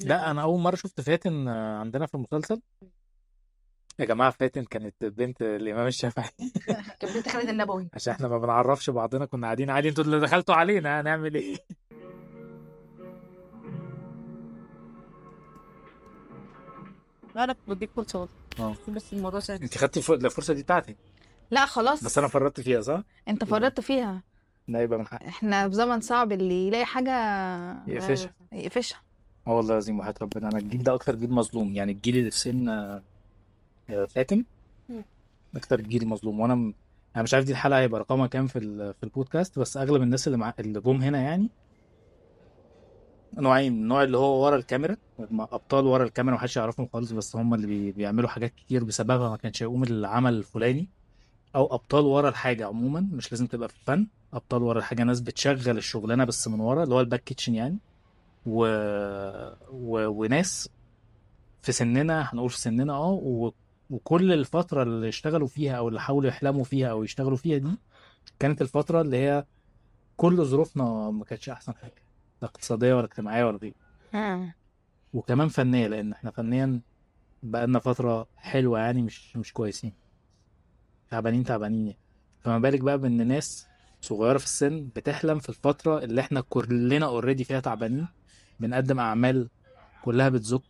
لا انا اول مره شفت فاتن عندنا في المسلسل يا جماعه فاتن كانت بنت الامام الشافعي كانت بنت خالد النبوي عشان احنا ما بنعرفش بعضنا كنا قاعدين عادي انتوا اللي دخلتوا علينا هنعمل ايه لا انا بديك فرصه آه. بس الموضوع سهل انت خدتي الفرصه دي بتاعتي لا خلاص بس انا فرطت فيها صح؟ انت فرطت فيها لا يبقى من حقك احنا في زمن صعب اللي يلاقي حاجه يقفشها يقفشها اه والله العظيم وحياة ربنا انا الجيل ده اكتر جيل مظلوم يعني الجيل اللي في سن آه، آه، فاتن اكتر جيل مظلوم وانا م... انا مش عارف دي الحلقه هيبقى رقمها كام في ال... في البودكاست بس اغلب الناس اللي مع... اللي جم هنا يعني نوعين النوع اللي هو ورا الكاميرا ابطال ورا الكاميرا محدش يعرفهم خالص بس هم اللي بي... بيعملوا حاجات كتير بسببها ما كانش هيقوم العمل الفلاني او ابطال ورا الحاجه عموما مش لازم تبقى في الفن ابطال ورا الحاجه ناس بتشغل الشغلانه بس من ورا اللي هو الباك كيتشن يعني و... و... وناس في سننا هنقول في سننا اه و... وكل الفتره اللي اشتغلوا فيها او اللي حاولوا يحلموا فيها او يشتغلوا فيها دي كانت الفتره اللي هي كل ظروفنا ما كانتش احسن حاجه لا اقتصاديه ولا اجتماعيه ولا غيره آه. وكمان فنيه لان احنا فنيا بقى لنا فتره حلوه يعني مش مش كويسين تعبانين تعبانين يعني فما بالك بقى بان ناس صغيره في السن بتحلم في الفتره اللي احنا كلنا اوريدي فيها تعبانين بنقدم اعمال كلها بتزق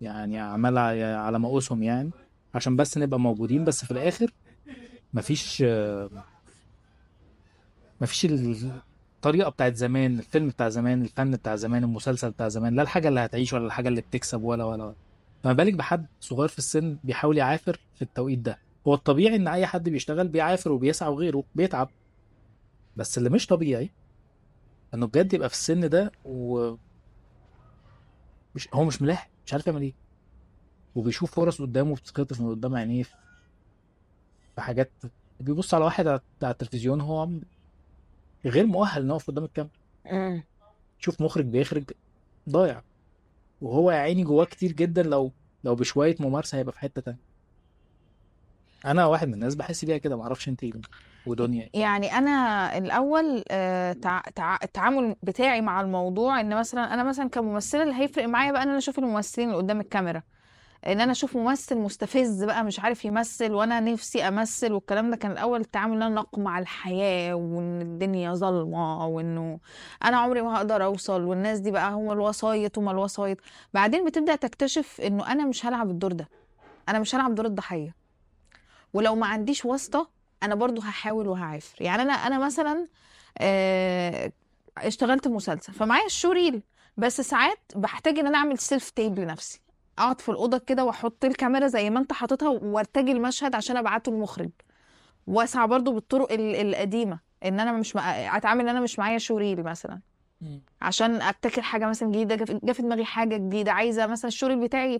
يعني اعمال يعني على مقاسهم يعني عشان بس نبقى موجودين بس في الاخر مفيش مفيش الطريقه بتاعت زمان الفيلم بتاع زمان الفن بتاع زمان المسلسل بتاع زمان لا الحاجه اللي هتعيش ولا الحاجه اللي بتكسب ولا ولا, ولا. فما بالك بحد صغير في السن بيحاول يعافر في التوقيت ده هو الطبيعي ان اي حد بيشتغل بيعافر وبيسعى وغيره بيتعب بس اللي مش طبيعي انه بجد يبقى في السن ده و... مش هو مش ملاحق مش عارف يعمل ايه وبيشوف فرص قدامه بتتخطف من قدام عينيه في حاجات بيبص على واحد على التلفزيون هو غير مؤهل ان هو قدام الكاميرا تشوف مخرج بيخرج ضايع وهو يا عيني جواه كتير جدا لو لو بشويه ممارسه هيبقى في حته تانية انا واحد من الناس بحس بيها كده معرفش انت ايه ودنيا يعني انا الاول آه، تع... تع... التعامل بتاعي مع الموضوع ان مثلا انا مثلا كممثله اللي هيفرق معايا بقى ان انا اشوف الممثلين اللي قدام الكاميرا ان انا اشوف ممثل مستفز بقى مش عارف يمثل وانا نفسي امثل والكلام ده كان الاول التعامل ان انا اقمع الحياه وان الدنيا ظلمه وانه انا عمري ما هقدر اوصل والناس دي بقى هم الوسايط هم الوسايط بعدين بتبدا تكتشف انه انا مش هلعب الدور ده انا مش هلعب دور الضحيه ولو ما عنديش واسطه انا برضو هحاول وهعافر يعني انا انا مثلا آه، اشتغلت مسلسل فمعايا الشوريل بس ساعات بحتاج ان انا اعمل سيلف تيب لنفسي اقعد في الاوضه كده واحط الكاميرا زي ما انت حاططها وارتجي المشهد عشان ابعته للمخرج واسعى برضو بالطرق القديمه ان انا مش اتعامل ان انا مش معايا شوريل مثلا عشان ابتكر حاجه مثلا جديده جا في دماغي حاجه جديده عايزه مثلا الشوريل بتاعي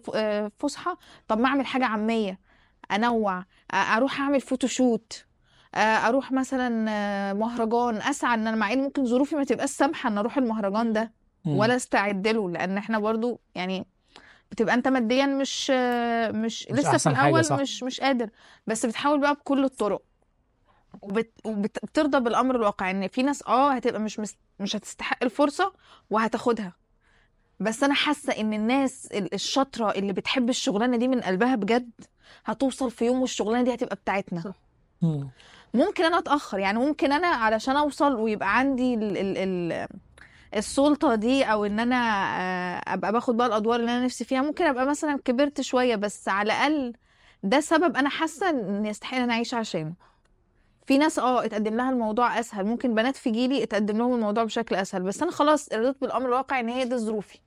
فصحى آه، طب ما اعمل حاجه عاميه انوع اروح اعمل فوتوشوت آه، اروح مثلا آه، مهرجان اسعى ان انا مع ان ممكن ظروفي ما تبقاش سامحه ان اروح المهرجان ده ولا استعد له لان احنا برضو يعني بتبقى انت ماديا مش آه، مش, مش لسه في الاول مش مش قادر بس بتحاول بقى بكل الطرق وبت... وبترضى بالامر الواقع ان في ناس اه هتبقى مش مش هتستحق الفرصه وهتاخدها بس انا حاسه ان الناس الشاطره اللي بتحب الشغلانه دي من قلبها بجد هتوصل في يوم والشغلانه دي هتبقى بتاعتنا صح. ممكن انا اتاخر يعني ممكن انا علشان اوصل ويبقى عندي ال ال ال السلطه دي او ان انا آه، ابقى باخد بقى الادوار اللي انا نفسي فيها ممكن ابقى مثلا كبرت شويه بس على الاقل ده سبب انا حاسه ان يستحق ان انا اعيش عشانه في ناس اه اتقدم لها الموضوع اسهل ممكن بنات في جيلي اتقدم لهم الموضوع بشكل اسهل بس انا خلاص رضيت بالامر الواقع ان هي دي ظروفي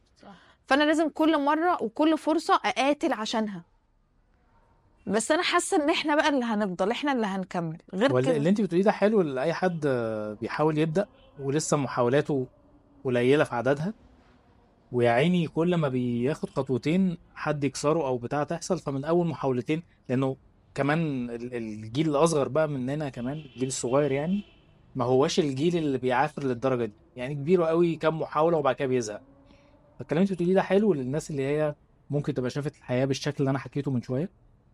فانا لازم كل مره وكل فرصه اقاتل عشانها بس انا حاسه ان احنا بقى اللي هنفضل احنا اللي هنكمل غير كده اللي انت بتقوليه ده حلو لاي حد بيحاول يبدا ولسه محاولاته قليله في عددها ويا عيني كل ما بياخد خطوتين حد يكسره او بتاع تحصل فمن اول محاولتين لانه كمان الجيل الاصغر بقى مننا كمان الجيل الصغير يعني ما هواش الجيل اللي بيعافر للدرجه دي يعني كبيره قوي كام محاوله وبعد كده بيزهق فالكلام اللي انت بتقوليه ده حلو للناس اللي هي ممكن تبقى شافت الحياه بالشكل اللي انا حكيته من شويه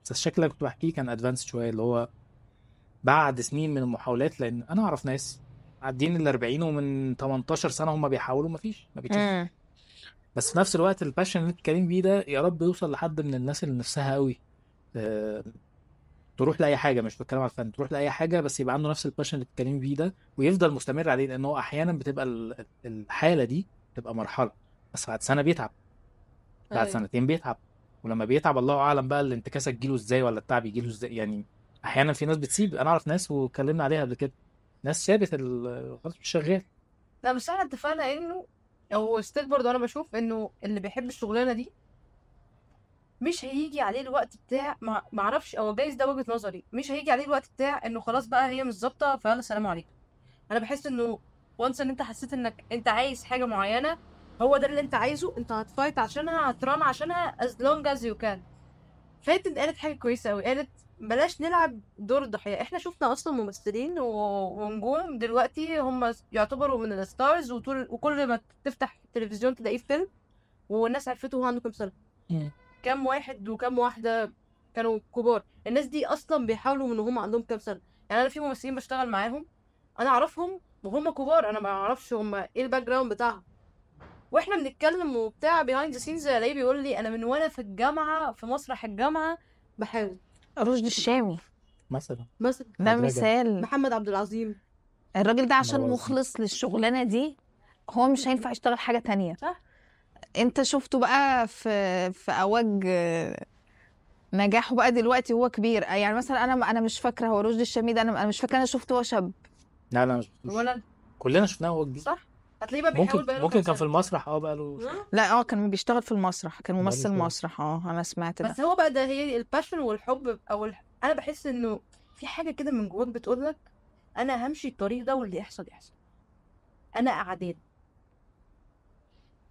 بس الشكل اللي كنت بحكيه كان ادفانسد شويه اللي هو بعد سنين من المحاولات لان انا اعرف ناس عدين ال 40 ومن 18 سنه هم بيحاولوا مفيش ما بيتشافش بس في نفس الوقت الباشن اللي انت بتتكلم بيه ده يا رب يوصل لحد من الناس اللي نفسها قوي أه... تروح لاي حاجه مش بتكلم على الفن تروح لاي حاجه بس يبقى عنده نفس الباشن اللي بتتكلمي بيه ده ويفضل مستمر عليه لان هو احيانا بتبقى الحاله دي بتبقى مرحله بس بعد سنه بيتعب بعد أيوة. سنتين بيتعب ولما بيتعب الله اعلم بقى الانتكاسه تجيله ازاي ولا التعب يجيله ازاي يعني احيانا في ناس بتسيب انا اعرف ناس واتكلمنا عليها قبل كده ناس سابت خلاص مش شغال لا بس احنا اتفقنا انه هو ستيل برضه انا بشوف انه اللي بيحب الشغلانه دي مش هيجي عليه الوقت بتاع ما معرفش او جايز ده وجهه نظري مش هيجي عليه الوقت بتاع انه خلاص بقى هي مش ظابطه فيلا سلام عليكم انا بحس انه وانس ان انت حسيت انك انت عايز حاجه معينه هو ده اللي انت عايزه انت هتفايت عشانها هتران عشانها as long as you can فاتن قالت حاجه كويسه قوي قالت بلاش نلعب دور الضحيه احنا شفنا اصلا ممثلين ونجوم دلوقتي هم يعتبروا من الستارز وطول وكل ما تفتح التلفزيون تلاقيه في فيلم والناس عرفته هو عنده كام سنه كام واحد وكام واحده كانوا كبار الناس دي اصلا بيحاولوا من هم عندهم كام سنه يعني انا في ممثلين بشتغل معاهم انا اعرفهم وهم كبار انا ما اعرفش هم ايه الباك جراوند بتاعهم واحنا بنتكلم وبتاع بيهايند ذا سينز الاقيه بيقول لي انا من وانا في الجامعه في مسرح الجامعه بحاول رشدي الشامي مثلا مثلا ده مثال محمد عبد العظيم الراجل ده عشان مخلص للشغلانه دي هو مش هينفع يشتغل حاجه تانية صح انت شفته بقى في في اواج نجاحه بقى دلوقتي هو كبير يعني مثلا انا انا مش فاكره هو رشدي الشامي ده انا مش فاكره انا شفته هو شاب لا لا مش ولا كلنا شفناه وهو كبير صح هتلاقيه بقى بيحاول ممكن ممكن كان في المسرح اه بقاله له لا اه كان بيشتغل في المسرح كان ممثل مسرح اه انا سمعت ده بس هو بقى ده هي الباشن والحب او ال... انا بحس انه في حاجه كده من جواك بتقول لك انا همشي الطريق ده واللي يحصل يحصل انا اعداد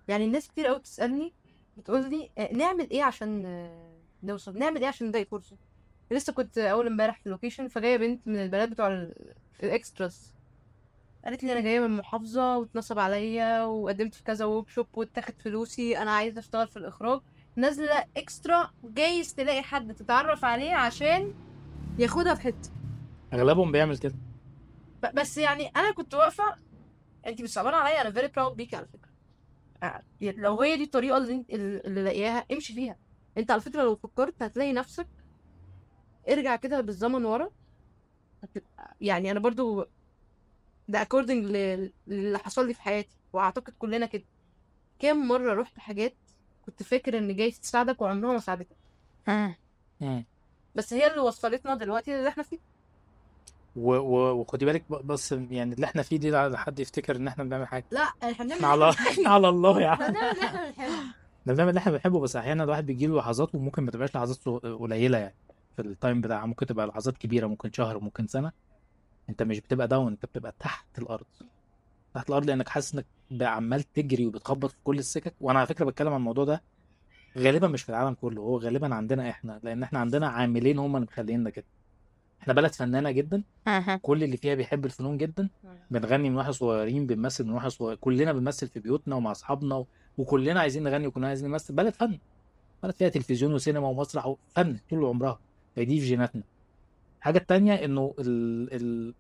يعني الناس كتير قوي بتسالني بتقول لي آه، نعمل ايه عشان نوصل نعمل ايه عشان نضايق كرسي لسه كنت اول امبارح في اللوكيشن فجايه بنت من البنات بتوع ال- الاكستراس قالت لي انا جايه من محافظه واتنصب عليا وقدمت في كذا ووك شوب واتاخد فلوسي انا عايزه اشتغل في الاخراج نازله اكسترا جايز تلاقي حد تتعرف عليه عشان ياخدها في حته اغلبهم بيعمل كده بس يعني انا كنت واقفه انت مش صعبانه عليا انا فيري براود بيك على فكره آه، لو هي دي الطريقه اللي انت اللي لاقياها امشي فيها انت على فكره لو فكرت هتلاقي نفسك ارجع كده بالزمن ورا يعني انا برضو ده اكوردنج للي حصل لي في حياتي واعتقد كلنا كده كام مره رحت حاجات كنت فاكر ان جاي تساعدك وعمرها ما ساعدتك بس هي اللي وصلتنا دلوقتي اللي احنا فيه و... و... وخدي بالك بس يعني اللي احنا فيه دي لحد يفتكر ان احنا بنعمل حاجه لا احنا بنعمل احنا على الله يعني احنا بنعمل اللي احنا بنحبه بس احيانا الواحد بيجي له لحظات وممكن ما تبقاش لحظات قليله يعني في التايم بتاعها ممكن تبقى لحظات كبيره ممكن شهر ممكن سنه انت مش بتبقى داون انت بتبقى تحت الارض تحت الارض لانك حاسس انك عمال تجري وبتخبط في كل السكك وانا على فكره بتكلم عن الموضوع ده غالبا مش في العالم كله هو غالبا عندنا احنا لان احنا عندنا عاملين هم اللي مخلينا كده احنا بلد فنانه جدا كل اللي فيها بيحب الفنون جدا بنغني من واحنا صغيرين بنمثل من واحنا صغيرين كلنا بنمثل في بيوتنا ومع اصحابنا و... وكلنا عايزين نغني وكلنا عايزين نمثل بلد فن بلد فيها تلفزيون وسينما ومسرح وفن طول عمرها فدي في جيناتنا الحاجه الثانيه انه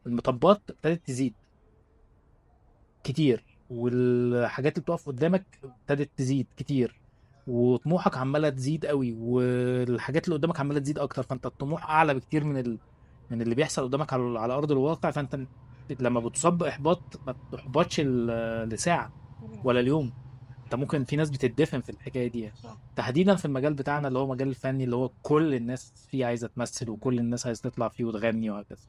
المطبات ابتدت تزيد كتير والحاجات اللي بتقف قدامك ابتدت تزيد كتير وطموحك عماله تزيد قوي والحاجات اللي قدامك عماله تزيد اكتر فانت الطموح اعلى بكتير من ال... من اللي بيحصل قدامك على, على ارض الواقع فانت لما بتصاب باحباط ما بتحبطش لساعه ولا اليوم انت ممكن في ناس بتدفن في الحكايه دي يعني. تحديدا في المجال بتاعنا اللي هو مجال الفني اللي هو كل الناس فيه عايزه تمثل وكل الناس عايزه تطلع فيه وتغني وهكذا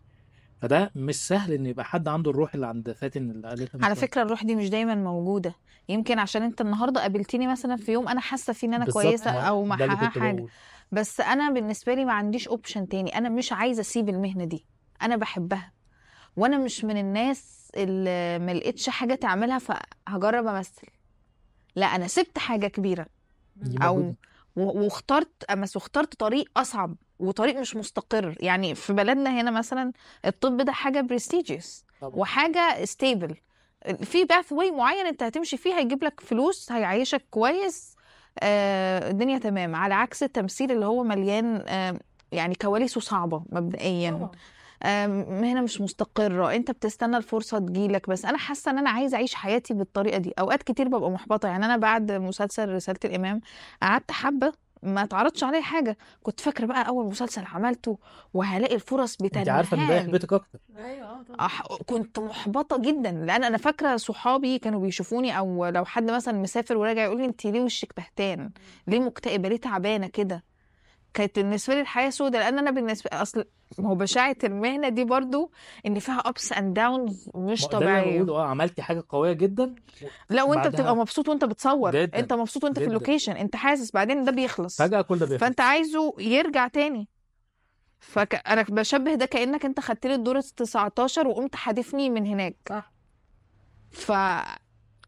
فده مش سهل ان يبقى حد عنده الروح اللي عند فاتن اللي قالتها على فكره الروح دي مش دايما موجوده يمكن عشان انت النهارده قابلتني مثلا في يوم انا حاسه فيه ان انا كويسه او ما حاجه بقول. بس انا بالنسبه لي ما عنديش اوبشن تاني انا مش عايزه اسيب المهنه دي انا بحبها وانا مش من الناس اللي ما لقيتش حاجه تعملها فهجرب امثل لا انا سبت حاجه كبيره او واخترت بس واخترت طريق اصعب وطريق مش مستقر يعني في بلدنا هنا مثلا الطب ده حاجه برستيجيوس وحاجه ستيبل في باث واي معين انت هتمشي فيه هيجيب لك فلوس هيعيشك كويس آه الدنيا تمام على عكس التمثيل اللي هو مليان آه يعني كواليسه صعبه مبدئيا طبعا. مهنه مش مستقره انت بتستنى الفرصه تجيلك بس انا حاسه ان انا عايزه اعيش حياتي بالطريقه دي اوقات كتير ببقى محبطه يعني انا بعد مسلسل رساله الامام قعدت حبه ما اتعرضش عليا حاجه كنت فاكره بقى اول مسلسل عملته وهلاقي الفرص بتنهال انت عارفه ان ده يحبطك اكتر ايوه آه، كنت محبطه جدا لان انا فاكره صحابي كانوا بيشوفوني او لو حد مثلا مسافر وراجع يقول لي انت ليه وشك بهتان ليه مكتئبه ليه تعبانه كده كانت بالنسبه لي الحياه سودة لان انا بالنسبه اصل ما هو بشاعه المهنه دي برضو ان فيها ابس اند داونز مش ما طبيعيه ده اه عملتي حاجه قويه جدا لا وانت بتبقى مبسوط وانت بتصور جداً. انت مبسوط وانت جداً. في اللوكيشن انت حاسس بعدين ده بيخلص فجاه كل ده بيخلص فانت عايزه يرجع تاني فانا فك... بشبه ده كانك انت خدت لي الدور 19 وقمت حادفني من هناك صح ف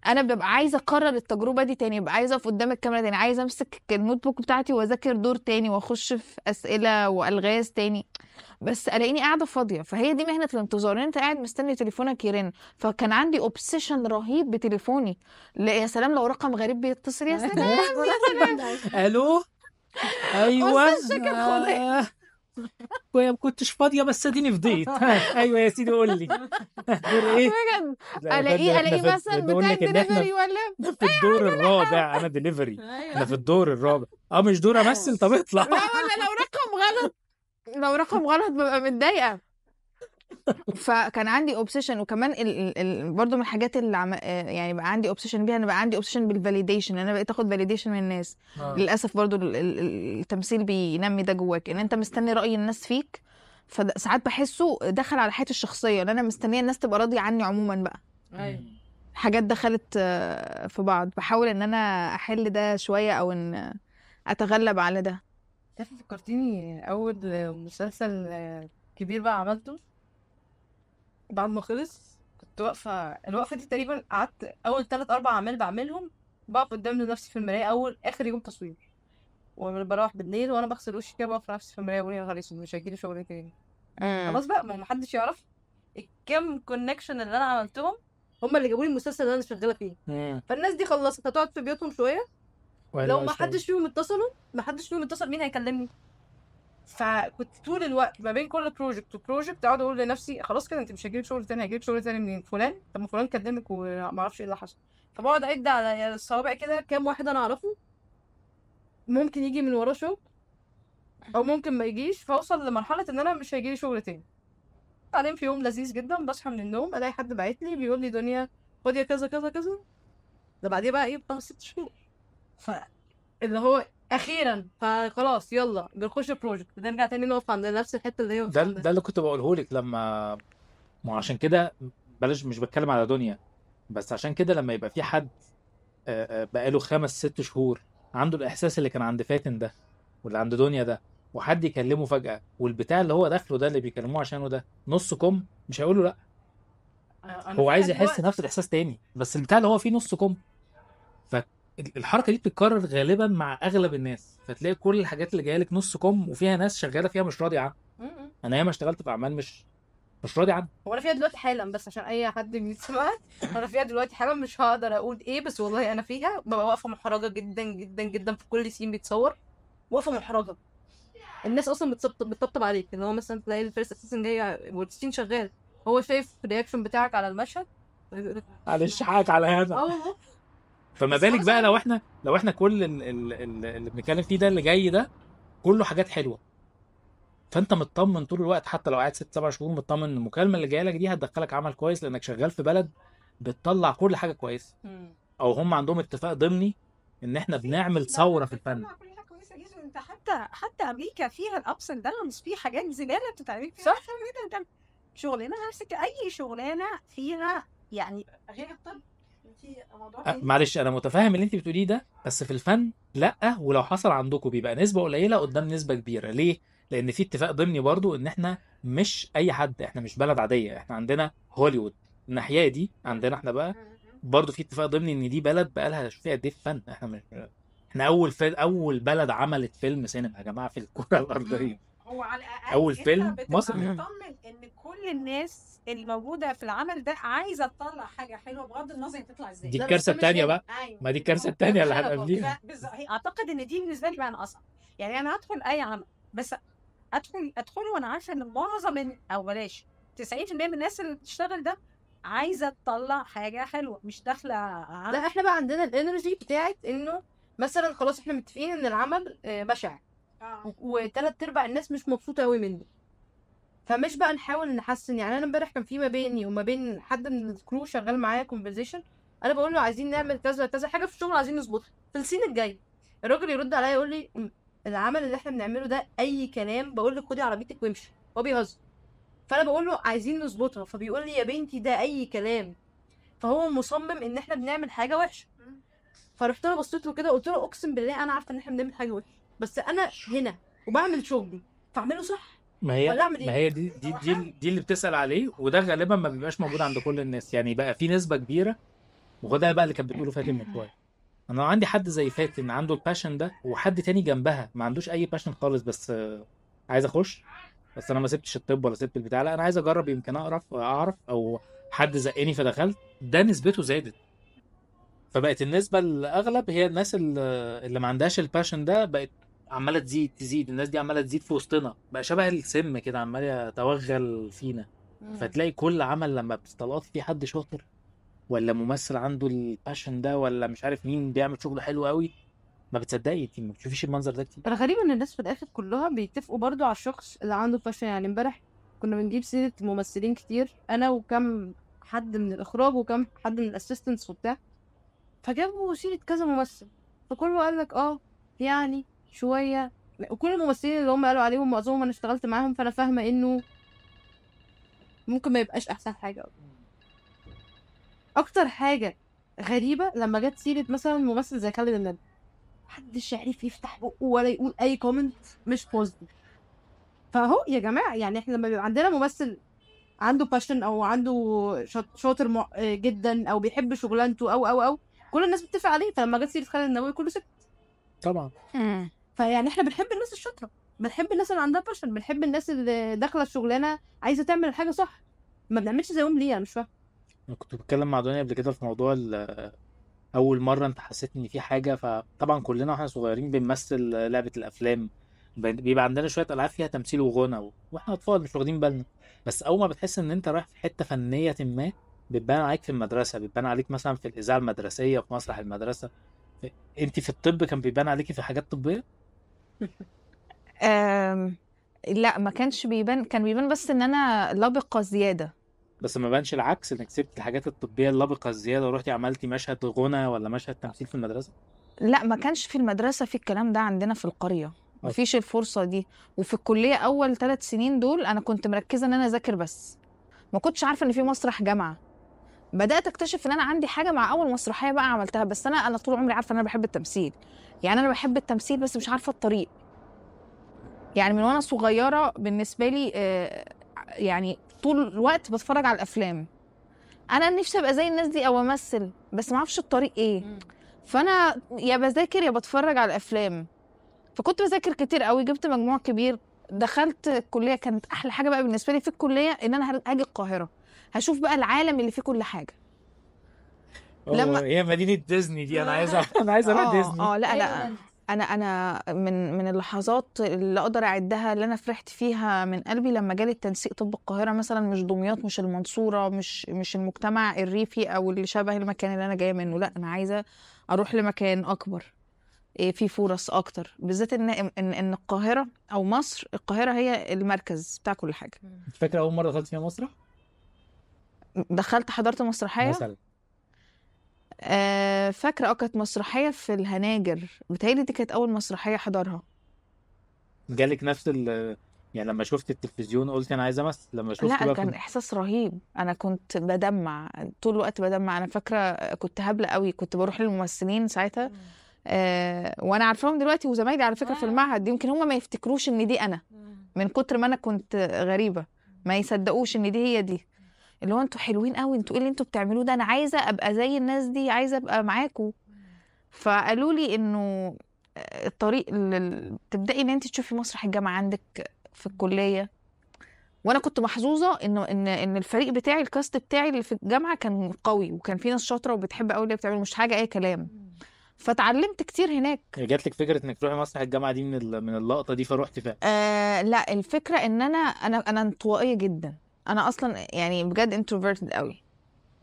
انا ببقى عايزه اكرر التجربه دي تاني ببقى عايزه اقف قدام الكاميرا تاني عايزه امسك النوت بوك بتاعتي واذاكر دور تاني واخش في اسئله والغاز تاني بس الاقيني قاعده فاضيه فهي دي مهنه الانتظار ان انت قاعد مستني تليفونك يرن فكان عندي اوبسيشن رهيب بتليفوني لا يا سلام لو رقم غريب بيتصل يا سلام يا سلام الو ايوه ما كنتش فاضيه بس اديني فضيت ايوه يا سيدي قول لي دور ايه؟ الاقيه الاقيه مثلا بتاع الدليفري ولا في الدور الرابع انا دليفري أيوة. انا في الدور الرابع اه مش دور امثل طب اطلع لا ولا لو رقم غلط لو رقم غلط ببقى متضايقه فكان عندي اوبسيشن وكمان ال ال برضو من الحاجات اللي عم آه، يعني بقى عندي اوبسيشن بيها انا بقى عندي اوبسيشن بالفاليديشن انا بقيت اخد فاليديشن من الناس آه. للاسف برضو التمثيل بينمي ده جواك ان انت مستني راي الناس فيك فساعات بحسه دخل على حياتي الشخصيه ان انا مستنيه الناس تبقى راضيه عني عموما بقى ايوه حاجات دخلت آه، في بعض بحاول ان انا احل ده شويه او ان اتغلب على ده تعرفي فكرتيني اول مسلسل آه، كبير بقى عملته بعد ما خلص كنت واقفه الوقفه دي تقريبا قعدت اول ثلاث اربع اعمال بعملهم بقف قدام نفسي في المرايه اول اخر يوم تصوير وبروح بالليل وانا بغسل وشي كده بقف نفسي في المرايه بقول يا غالي مش هجيلي شغل تاني خلاص بقى ما محدش يعرف الكام كونكشن اللي انا عملتهم هم اللي جابوا لي المسلسل اللي انا شغاله فيه فالناس دي خلصت هتقعد في بيوتهم شويه لو ما حدش فيهم اتصلوا ما حدش فيهم اتصل مين هيكلمني فكنت طول الوقت ما بين كل بروجكت وبروجكت اقعد اقول لنفسي خلاص كده انت مش هتجيب شغل تاني هتجيب شغل تاني منين فلان طب ما فلان كلمك وما اعرفش ايه اللي حصل فبقعد اعد على يعني الصوابع كده كام واحد انا اعرفه ممكن يجي من وراه شغل او ممكن ما يجيش فاوصل لمرحله ان انا مش هيجي لي شغل تاني بعدين في يوم لذيذ جدا بصحى من النوم الاقي حد بعت لي بيقول لي دنيا خد يا كذا كذا كذا ده بعديه بقى ايه بقى ست شهور ف اللي هو اخيرا فخلاص يلا بنخش بروجكت نرجع تاني نقف عند نفس الحته اللي هي ده ده اللي كنت بقوله لك لما ما عشان كده بلاش مش بتكلم على دنيا بس عشان كده لما يبقى في حد آه، آه، بقاله خمس ست شهور عنده الاحساس اللي كان عند فاتن ده واللي عند دنيا ده وحد يكلمه فجاه والبتاع اللي هو داخله ده اللي بيكلموه عشانه ده نص كم مش هيقول له لا آه، هو عايز يحس نفس الاحساس تاني بس البتاع اللي هو فيه نص كم الحركه دي بتتكرر غالبا مع اغلب الناس فتلاقي كل الحاجات اللي جايه لك نص كم وفيها ناس شغاله فيها مش راضيه عنها انا ياما اشتغلت في اعمال مش مش راضي عنها هو انا فيها دلوقتي حالا بس عشان اي حد بيسمع انا فيها دلوقتي حالا مش هقدر اقول ايه بس والله انا فيها ببقى واقفه محرجه جدا جدا جدا في كل سين بيتصور واقفه محرجه الناس اصلا بتطبطب عليك اللي هو مثلا تلاقي الفيرست اسيستنت جاي والسين شغال هو شايف الرياكشن بتاعك على المشهد معلش حقك على هذا فما بالك بقى لو احنا لو احنا كل اللي بنتكلم فيه ده اللي جاي ده كله حاجات حلوه فانت مطمن طول الوقت حتى لو قاعد ست سبع شهور مطمن ان المكالمه اللي جايه لك دي هتدخلك عمل كويس لانك شغال في بلد بتطلع كل حاجه كويسه او هم عندهم اتفاق ضمني ان احنا بنعمل ثوره في الفن انت حتى حتى امريكا فيها الابس اند داونز في حاجات زلالة بتتعمل فيها صح شغلانه نفسك اي شغلانه فيها يعني غير الطب آه، معلش انا متفاهم اللي انت بتقوليه ده بس في الفن لا ولو حصل عندكم بيبقى نسبه قليله قدام نسبه كبيره ليه لان في اتفاق ضمني برضو ان احنا مش اي حد احنا مش بلد عاديه احنا عندنا هوليوود الناحيه دي عندنا احنا بقى برضو في اتفاق ضمني ان دي بلد بقى لها شوفي قد ايه فن احنا مش احنا اول فيل اول بلد عملت فيلم سينما يا جماعه في الكره الارضيه هو على الاقل اول فيلم مصري مطمن ان كل الناس اللي موجوده في العمل ده عايزه تطلع حاجه حلوه بغض النظر هي تطلع ازاي دي الكارثه الثانيه بقى أيوة. ما دي الكارثه الثانيه اللي فيها اعتقد ان دي بالنسبه لي بقى انا اصعب يعني انا هدخل اي عمل بس ادخل ادخل وانا عارفه ان معظم او بلاش 90% من الناس اللي بتشتغل ده عايزه تطلع حاجه حلوه مش داخله لا احنا بقى عندنا الانرجي بتاعت انه مثلا خلاص احنا متفقين ان العمل آه، بشع آه. وثلاث ارباع الناس مش مبسوطه قوي منه فمش بقى نحاول نحسن يعني انا امبارح كان في ما بيني وما بين حد من الكرو شغال معايا كونفرزيشن انا بقول له عايزين نعمل كذا كذا حاجه في الشغل عايزين نظبطها في السين الجاي الراجل يرد عليا يقول لي العمل اللي احنا بنعمله ده اي كلام بقول لك خدي عربيتك وامشي هو بيهزر فانا بقول له عايزين نظبطها فبيقول لي يا بنتي ده اي كلام فهو مصمم ان احنا بنعمل حاجه وحشه فرحت له بصيت له كده قلت له اقسم بالله انا عارفه ان احنا بنعمل حاجه وحشه بس انا هنا وبعمل شغلي فاعمله صح ما هي ولا اعمل ايه؟ ما هي دي دي, دي دي اللي بتسال عليه وده غالبا ما بيبقاش موجود عند كل الناس يعني بقى في نسبه كبيره وده بقى اللي كانت بتقوله فاتن من شويه انا عندي حد زي فاتن عنده الباشن ده وحد تاني جنبها ما عندوش اي باشن خالص بس عايز اخش بس انا ما سبتش الطب ولا سبت البتاع لا انا عايز اجرب يمكن اعرف اعرف او حد زقني فدخلت ده نسبته زادت فبقت النسبه الاغلب هي الناس اللي ما عندهاش الباشن ده بقت عماله تزيد تزيد الناس دي عماله تزيد في وسطنا بقى شبه السم كده عمال يتوغل فينا فتلاقي كل عمل لما بتستلقط فيه حد شاطر ولا ممثل عنده الباشن ده ولا مش عارف مين بيعمل شغل حلو قوي ما بتصدقي انت ما بتشوفيش المنظر ده كتير الغريب ان الناس في الاخر كلها بيتفقوا برضو على الشخص اللي عنده باشن يعني امبارح كنا بنجيب سيره ممثلين كتير انا وكم حد من الاخراج وكم حد من الاسيستنتس وبتاع فجابوا سيره كذا ممثل فكله قال لك اه يعني شويه وكل الممثلين اللي هم قالوا عليهم معظمهم انا اشتغلت معاهم فانا فاهمه انه ممكن ما يبقاش احسن حاجه اكتر حاجه غريبه لما جت سيره مثلا ممثل زي خالد النبي محدش عارف يفتح بقه ولا يقول اي كومنت مش بوزيتيف فاهو يا جماعه يعني احنا لما بيبقى عندنا ممثل عنده باشن او عنده شاطر جدا او بيحب شغلانته او او او كل الناس بتتفق عليه فلما جت سيره خالد النبوي كله سكت طبعا فيعني احنا بنحب الناس الشاطره بنحب الناس اللي عندها باشن بنحب الناس اللي داخله الشغلانه عايزه تعمل الحاجه صح ما بنعملش زيهم ليه انا مش فاهم كنت بتكلم مع دنيا قبل كده في موضوع اول مره انت حسيت ان في حاجه فطبعا كلنا واحنا صغيرين بنمثل لعبه الافلام بيبقى عندنا شويه العاب فيها تمثيل وغنى واحنا اطفال مش واخدين بالنا بس اول ما بتحس ان انت رايح في حته فنيه ما بتبان عليك في المدرسه بتبان عليك مثلا في الاذاعه المدرسيه في مسرح المدرسه انت في الطب كان بيبان عليكي في حاجات طبيه آم... لا ما كانش بيبان كان بيبان بس ان انا لبقه زياده بس ما بانش العكس انك سبت الحاجات الطبيه اللبقه الزياده ورحتي عملتي مشهد غنى ولا مشهد تمثيل في المدرسه لا ما كانش في المدرسه في الكلام ده عندنا في القريه مفيش الفرصه دي وفي الكليه اول ثلاث سنين دول انا كنت مركزه ان انا اذاكر بس ما كنتش عارفه ان في مسرح جامعه بدات اكتشف ان انا عندي حاجه مع اول مسرحيه بقى عملتها بس انا انا طول عمري عارفه ان انا بحب التمثيل يعني انا بحب التمثيل بس مش عارفه الطريق يعني من وانا صغيره بالنسبه لي آه، يعني طول الوقت بتفرج على الافلام انا نفسي ابقى زي الناس دي او امثل بس ما اعرفش الطريق ايه فانا يا بذاكر يا بتفرج على الافلام فكنت بذاكر كتير قوي جبت مجموع كبير دخلت الكليه كانت احلى حاجه بقى بالنسبه لي في الكليه ان انا هاجي القاهره هشوف بقى العالم اللي فيه كل حاجه لما هي مدينه ديزني دي انا عايز انا عايز اروح آه، ديزني اه لا لا أيوة. انا انا من من اللحظات اللي اقدر اعدها اللي انا فرحت فيها من قلبي لما جالي التنسيق طب القاهره مثلا مش دمياط مش المنصوره مش مش المجتمع الريفي او اللي شبه المكان اللي انا جايه منه لا انا عايزه اروح لمكان اكبر آه، في فرص اكتر بالذات ان ان ان القاهره او مصر القاهره هي المركز بتاع كل حاجه فاكره اول مره دخلت فيها مسرح دخلت حضرت مسرحيه مثلا آه فاكره اه كانت مسرحيه في الهناجر بتهيألي دي كانت اول مسرحيه حضرها جالك نفس ال يعني لما شفت التلفزيون قلت انا عايزه امثل لما شفت لا بقى كان كنت... احساس رهيب انا كنت بدمع طول الوقت بدمع انا فاكره كنت هبله قوي كنت بروح للممثلين ساعتها آه وانا عارفاهم دلوقتي وزمايلي على فكره في آه. المعهد يمكن هم ما يفتكروش ان دي انا من كتر ما انا كنت غريبه ما يصدقوش ان دي هي دي اللي هو انتوا حلوين قوي انتوا ايه اللي انتوا بتعملوه ده انا عايزه ابقى زي الناس دي عايزه ابقى معاكم فقالوا لي انه آه، الطريق تبداي ان انت تشوفي مسرح الجامعه عندك في الكليه وانا كنت محظوظه انه ان ان الفريق بتاعي الكاست بتاعي اللي في الجامعه كان قوي وكان في ناس شاطره وبتحب قوي اللي بتعمله مش حاجه اي كلام فتعلمت كتير هناك جات لك فكره انك تروحي مسرح الجامعه دي من من اللقطه دي فروحت فعلا آه لا الفكره ان انا انا انا انطوائيه جدا انا اصلا يعني بجد انتروفيرتد قوي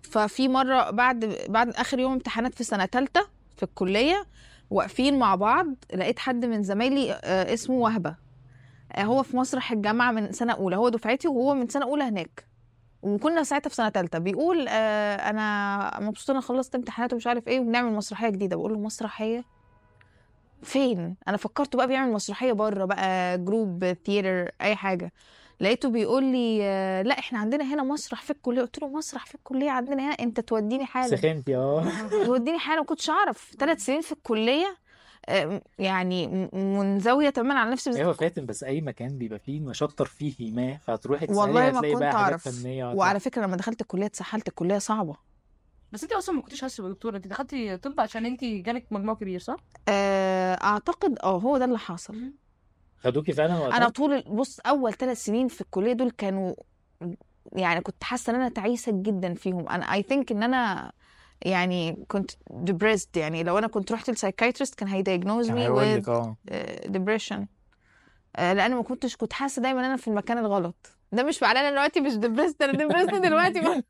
ففي مره بعد بعد اخر يوم امتحانات في سنه ثالثه في الكليه واقفين مع بعض لقيت حد من زمايلي آه، اسمه وهبه آه، هو في مسرح الجامعه من سنه اولى هو دفعتي وهو من سنه اولى هناك وكنا ساعتها في سنه ثالثه بيقول آه، انا مبسوطه انا خلصت امتحانات ومش عارف ايه وبنعمل مسرحيه جديده بقول له مسرحيه فين انا فكرته بقى بيعمل مسرحيه بره بقى جروب ثيتر اي حاجه لقيته بيقول لي لا احنا عندنا هنا مسرح في الكليه قلت له مسرح في الكليه عندنا هنا انت توديني حالا سخنت اه توديني حالا ما كنتش اعرف ثلاث سنين في الكليه يعني منزويه تماما على نفسي ايوه فاتن بس اي مكان بيبقى فيه نشاط ترفيهي ما فتروحي تسالي والله ما كنت اعرف وعلى فكره لما دخلت الكليه اتسحلت الكليه صعبه بس انت اصلا ما كنتش حاسه دكتوره انت دخلتي طب عشان انت جالك مجموع كبير صح؟ آه، اعتقد اه هو ده اللي حصل خدوكي فعلا وقتها؟ انا طول بص اول ثلاث سنين في الكليه دول كانوا يعني كنت حاسه ان انا تعيسه جدا فيهم انا اي ثينك ان انا يعني كنت ديبريست يعني لو انا كنت رحت لسايكايترست كان هيدايجنوز مي وذ ديبريشن لان ما كنتش كنت حاسه دايما انا في المكان الغلط ده مش معناه انا دلوقتي مش ديبريست انا ديبريست دلوقتي بقى.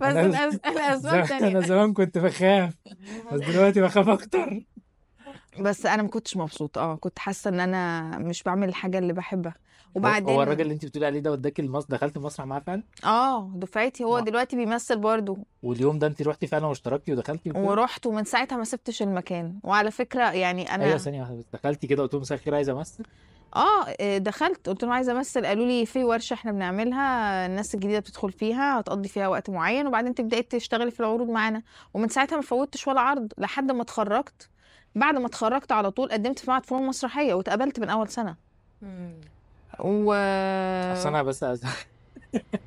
بس الاسباب تانية انا زمان كنت بخاف بس دلوقتي بخاف اكتر بس انا ما كنتش مبسوطه اه كنت حاسه ان انا مش بعمل الحاجه اللي بحبها وبعدين هو الراجل اللي انت بتقولي عليه ده وداك المسرح دخلت المسرح معاه فعلا؟ اه دفعتي هو آه. دلوقتي بيمثل برضه واليوم ده انت رحتي فعلا واشتركتي ودخلتي وكده؟ ورحت ومن ساعتها ما سبتش المكان وعلى فكره يعني انا ايوه ثانيه واحده دخلتي كده قلت لهم مساء الخير عايزه امثل؟ آه،, اه دخلت قلت لهم عايزه امثل قالوا لي في ورشه احنا بنعملها الناس الجديده بتدخل فيها هتقضي فيها وقت معين وبعدين تبداي تشتغلي في العروض معانا ومن ساعتها ما فوتش ولا عرض لحد ما اتخرجت بعد ما اتخرجت على طول قدمت في معهد فنون مسرحيه واتقبلت من اول سنه و اصل انا بس أز...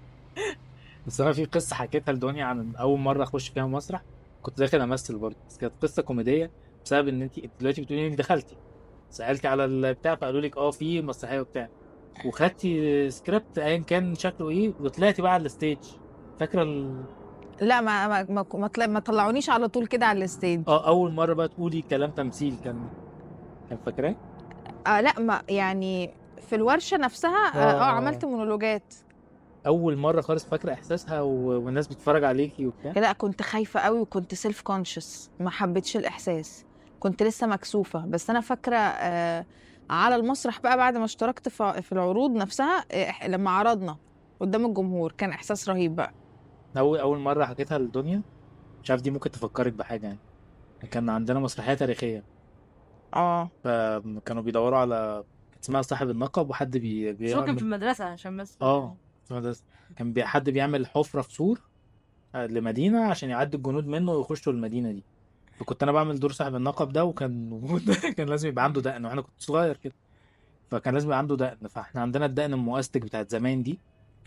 بس انا في قصه حكيتها لدنيا عن اول مره اخش فيها مسرح كنت داخل امثل برضه بس كانت قصه كوميديه بسبب ان انت دلوقتي بتقولي انك دخلتي سالتي على البتاع فقالوا لك اه في مسرحيه وبتاع وخدتي سكريبت ايا كان شكله ايه وطلعتي بقى على الستيج فاكره ال... لا ما ما ما, ما طلعونيش على طول كده على الاستيج اه اول مره بقى تقولي كلام تمثيل كان كان فاكراه آه لا ما يعني في الورشه نفسها اه, آه, آه عملت مونولوجات اول مره خالص فاكره احساسها والناس بتتفرج عليكي وبتاع لا كنت خايفه قوي وكنت سيلف كونشس ما حبيتش الاحساس كنت لسه مكسوفه بس انا فاكره آه على المسرح بقى بعد ما اشتركت في العروض نفسها لما عرضنا قدام الجمهور كان احساس رهيب بقى اول اول مره حكيتها للدنيا مش عارف دي ممكن تفكرك بحاجه يعني كان عندنا مسرحيه تاريخيه اه فكانوا بيدوروا على اسمها صاحب النقب وحد بي بس هو كان في المدرسه عشان بس اه في المدرسه كان بي... حد بيعمل حفره في سور آه، لمدينه عشان يعدي الجنود منه ويخشوا المدينه دي فكنت انا بعمل دور صاحب النقب ده وكان كان لازم يبقى عنده دقن وانا كنت صغير كده فكان لازم يبقى عنده دقن فاحنا عندنا الدقن المؤستك بتاعت زمان دي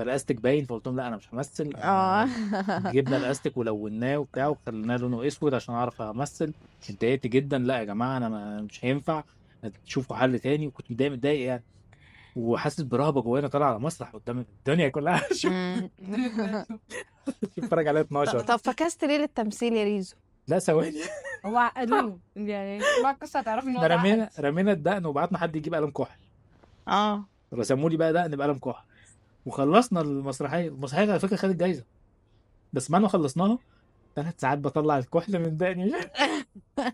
فالاستك باين فقلت لهم لا انا مش همثل اه, آه، جبنا الاستك ولوناه وبتاع وخليناه لونه اسود عشان اعرف امثل اتضايقت جدا لا يا جماعه انا مش هينفع تشوفوا حل تاني وكنت متضايق متضايق يعني وحاسس برهبه جوايا انا طالع على مسرح قدام الدنيا كلها شوف اتفرج عليها 12 طب فكست ليه للتمثيل يا ريزو؟ لا ثواني هو عقدوه يعني ما القصه هتعرف ان هو رمينا رمينا الدقن وبعتنا حد يجيب قلم كحل اه رسموا لي بقى دقن بقلم كحل وخلصنا المسرحيه المسرحيه على فكره خدت جايزه بس ما خلصناها ثلاث ساعات بطلع الكحل من دقني مش,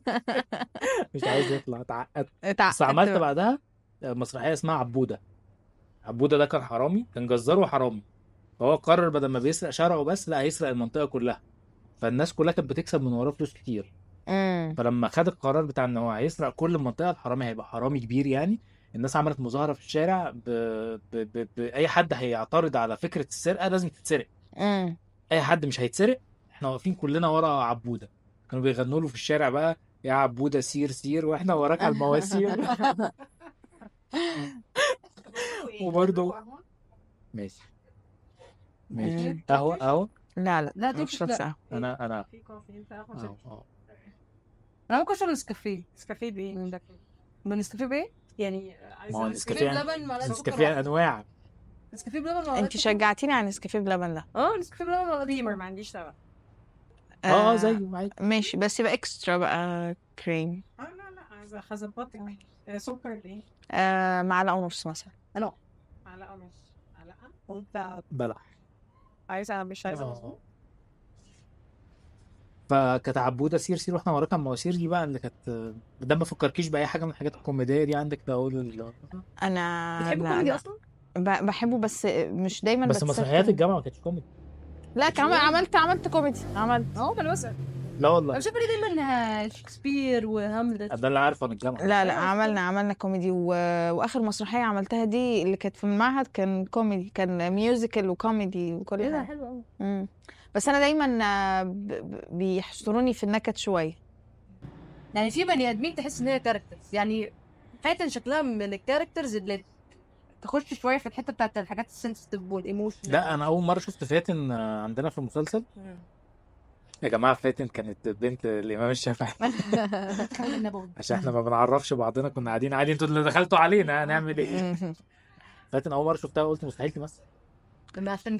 مش عايز يطلع اتعقد بس عملت بعدها مسرحيه اسمها عبوده عبوده ده كان حرامي كان جزار وحرامي فهو قرر بدل ما بيسرق شارعه بس لا هيسرق المنطقه كلها فالناس كلها كانت بتكسب من وراه فلوس كتير فلما خد القرار بتاع ان هو هيسرق كل المنطقه الحرامي هيبقى حرامي كبير يعني الناس عملت مظاهره في الشارع ب... ب... ب... باي حد هيعترض على فكره السرقه لازم تتسرق اي حد مش هيتسرق احنا واقفين كلنا ورا عبوده كانوا بيغنوا له في الشارع بقى يا عبوده سير سير واحنا وراك على المواسير وبرده ماشي ماشي قهوه قهوه لا لا لا مش قهوه انا انا في كوفي انت أه، أه. انا ممكن اشرب نسكافيه نسكافيه بايه؟ بنسكافيه بايه؟ يعني ما نسكافيه يعني بلبن نسكافيه يعني انواع نسكافيه بلبن انت شجعتيني على نسكافيه بلبن ده اه نسكافيه بلبن ولا سكر ما عنديش دعوه اه،, اه،, اه زيه عادي ماشي بس يبقى اكسترا بقى كريم اه لا لا عايزه هظبطك آه، سكر ليه؟ معلقه ونص مثلا لا معلقه ونص معلقه وبتاع بلح عايزه مش عايزه فكانت عبوده سير سير واحنا وراك المواسير دي بقى اللي كانت ده ما فكركيش باي حاجه من الحاجات الكوميديه دي عندك ده اقول اللي... انا بتحب الكوميدي اصلا؟ بحبه بس مش دايما بس مسرحيات الجامعه ما كانتش كوميدي لا كمان عملت عملت كوميدي عملت اهو بلوسه لا والله انا شايفه دايما آه، شكسبير وهاملت ده اللي عارفه عن الجامعه لا لا عملنا عملنا كوميدي و... واخر مسرحيه عملتها دي اللي كانت في المعهد كان كوميدي كان ميوزيكال وكوميدي وكل إيه حاجه حلو قوي بس انا دايما آه، بيحشروني في النكد شويه يعني في بني ادمين تحس ان هي كاركترز يعني فاتن شكلها من الكاركترز اللي تخش شويه في الحته بتاعت الحاجات السنسيتيف والايموشن لا انا اول مره شفت فاتن عندنا في المسلسل يا جماعه فاتن كانت بنت الامام الشافعي عشان احنا ما بنعرفش بعضنا كنا قاعدين عادي انتوا اللي دخلتوا علينا هنعمل ايه فاتن اول مره شفتها قلت مستحيل تمثل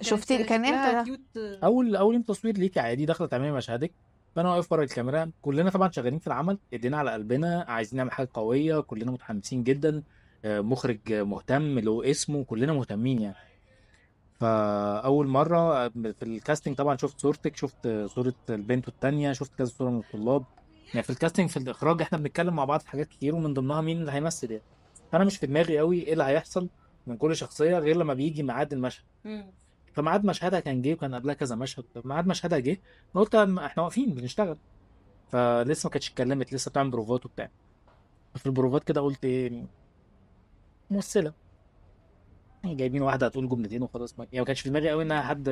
شفتي كان امتى اول اول يوم تصوير ليكي عادي داخله تعملي مشهدك فانا واقف ورا الكاميرا كلنا طبعا شغالين في العمل ايدينا على قلبنا عايزين نعمل حاجه قويه كلنا متحمسين جدا آه، مخرج مهتم له اسمه كلنا مهتمين يعني فاول مره آه، في الكاستنج طبعا شفت صورتك شفت صوره البنت التانية شفت كذا صوره من الطلاب يعني في الكاستنج في الاخراج احنا بنتكلم مع بعض في حاجات كتير ومن ضمنها مين اللي هيمثل يعني فانا مش في دماغي قوي ايه اللي هيحصل من كل شخصيه غير لما بيجي ميعاد المشهد فميعاد مشهدها كان جه وكان قبلها كذا مشهد فميعاد مشهدها جه قلت احنا واقفين بنشتغل فلسه ما كانتش اتكلمت لسه بتعمل بروفات وبتاع في البروفات كده قلت ايه ممثله يعني جايبين واحده هتقول جملتين وخلاص ما يعني ما كانش في دماغي قوي انها حد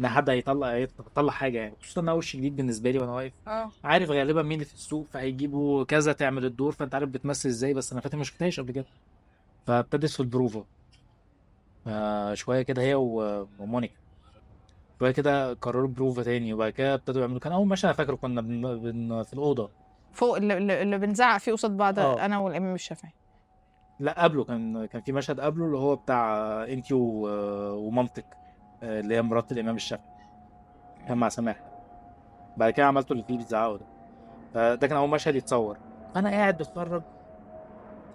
ان حد هيطلع هيطلع حاجه يعني خصوصا انا وش جديد بالنسبه لي وانا واقف اه عارف غالبا مين اللي في السوق فهيجيبوا كذا تعمل الدور فانت عارف بتمثل ازاي بس انا فاتح ما شفتهاش قبل كده فابتديت في البروفه آه، شويه كده هي ومونيكا شويه كده كرروا بروفا تاني وبعد كده ابتدوا يعملوا كان اول مشهد فاكره كنا بن... بن... في الاوضه فوق اللي, اللي بنزعق فيه قصاد بعض أوه. انا والامام الشافعي لا قبله كان كان في مشهد قبله اللي هو بتاع انتي و... ومامتك آه، اللي هي مرات الامام الشافعي كان مع سماح بعد كده عملته اللي فيه بيزعقوا ده فده كان اول مشهد يتصور انا قاعد بتفرج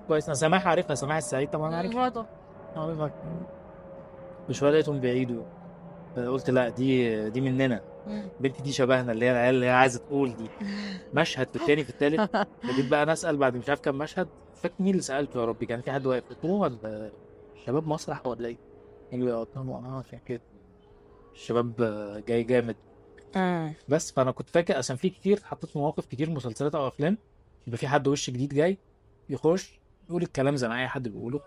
كويس انا سماح عارفها سماح السعيد طبعا عارفها حضرتك لقيتهم بيعيدوا قلت لا دي دي مننا بنتي دي شبهنا اللي هي العيال اللي هي عايزه تقول دي مشهد في الثاني في الثالث بديت بقى نسال بعد مش عارف كام مشهد فاكر مين اللي سالته يا ربي كان في حد واقف قلت له شباب مسرح ولا ايه؟ قالوا لي اه عشان كده الشباب جاي جامد بس فانا كنت فاكر عشان في كتير حطيت في مواقف كتير مسلسلات او افلام يبقى في حد وش جديد جاي يخش يقول الكلام زي ما اي حد بيقوله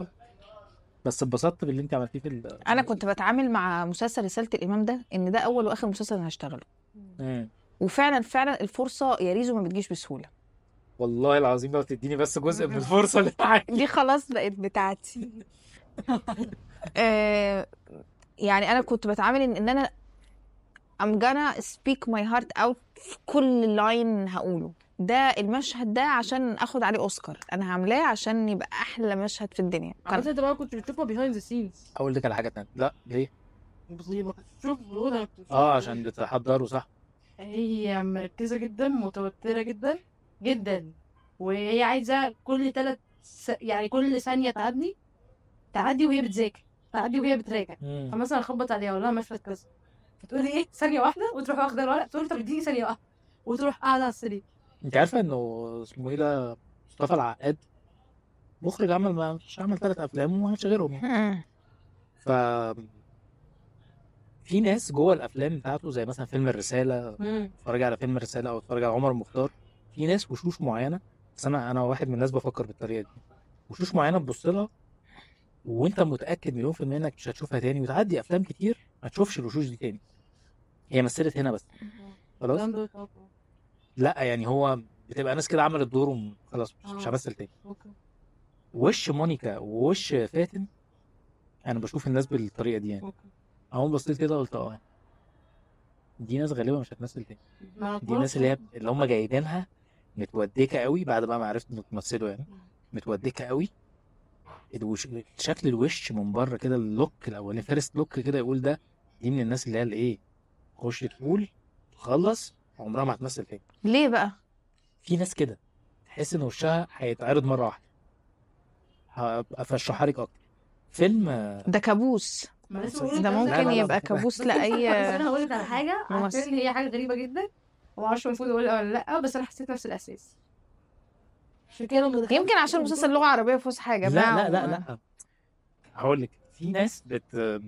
بس اتبسطت باللي انت عملتيه في ال... انا كنت بتعامل مع مسلسل رساله الامام ده ان ده اول واخر مسلسل انا هشتغله وفعلا فعلا الفرصه يا ريزو ما بتجيش بسهوله والله العظيم لو تديني بس جزء من الفرصه اللي دي خلاص بقت بتاعتي آه، يعني انا كنت بتعامل ان, إن انا I'm gonna speak my heart out في كل لاين هقوله ده المشهد ده عشان اخد عليه اوسكار انا هعملاه عشان يبقى احلى مشهد في الدنيا كان انت بقى كنت بتشوفها بيهايند ذا سينز اقول لك على حاجه ثانيه لا ليه شوف اه عشان بتحضره صح هي مركزه جدا متوتره جدا جدا وهي عايزه كل ثلاث س... يعني كل ثانيه تعدي تعدي وهي بتذاكر تعدي وهي بتراجع فمثلا اخبط عليها اقول لها مشهد كذا فتقولي ايه ثانيه واحده وتروح واخده الورق تقول طب اديني ثانيه واحده وتروح قاعده على السرير انت عارفه انه اسمه ايه ده مصطفى العقاد مخرج عمل ما مش عمل ثلاث افلام وما عملش غيرهم يعني. ف في ناس جوه الافلام بتاعته زي مثلا فيلم الرساله اتفرج على فيلم الرساله او اتفرج على عمر المختار في ناس وشوش معينه بس انا انا واحد من الناس بفكر بالطريقه دي وشوش معينه تبص لها وانت متاكد مليون في الميه انك مش هتشوفها تاني وتعدي افلام كتير ما تشوفش الوشوش دي تاني هي مثلت هنا بس خلاص لا يعني هو بتبقى ناس كده عملت دور وخلاص مش آه، همثل تاني أوكي. وش مونيكا ووش فاتن انا بشوف الناس بالطريقه دي يعني اول بصيت كده قلت اه دي ناس غالبا مش هتمثل تاني دي الناس اللي هي اللي هم جايبينها متودكه قوي بعد بقى ما عرفت انه تمثلوا يعني متودكه قوي الوش... شكل الوش من بره كده اللوك الاولاني فيرست لوك كده يقول ده دي من الناس اللي هي الايه خش تقول خلص عمرها ما هتمثل تاني ليه بقى؟ في ناس كده تحس ان وشها هيتعرض مره واحده هبقى افشحها لك اكتر فيلم آه، ده كابوس ده ممكن يبقى كابوس لاي انا هقول لك على حاجه عشان هي حاجه غريبه جدا ومعرفش المفروض اقولها ولا لا بس انا حسيت نفس الاحساس يمكن عشان مسلسل لغه عربيه فوز حاجه لا لا لا لا هقول لك في ناس بت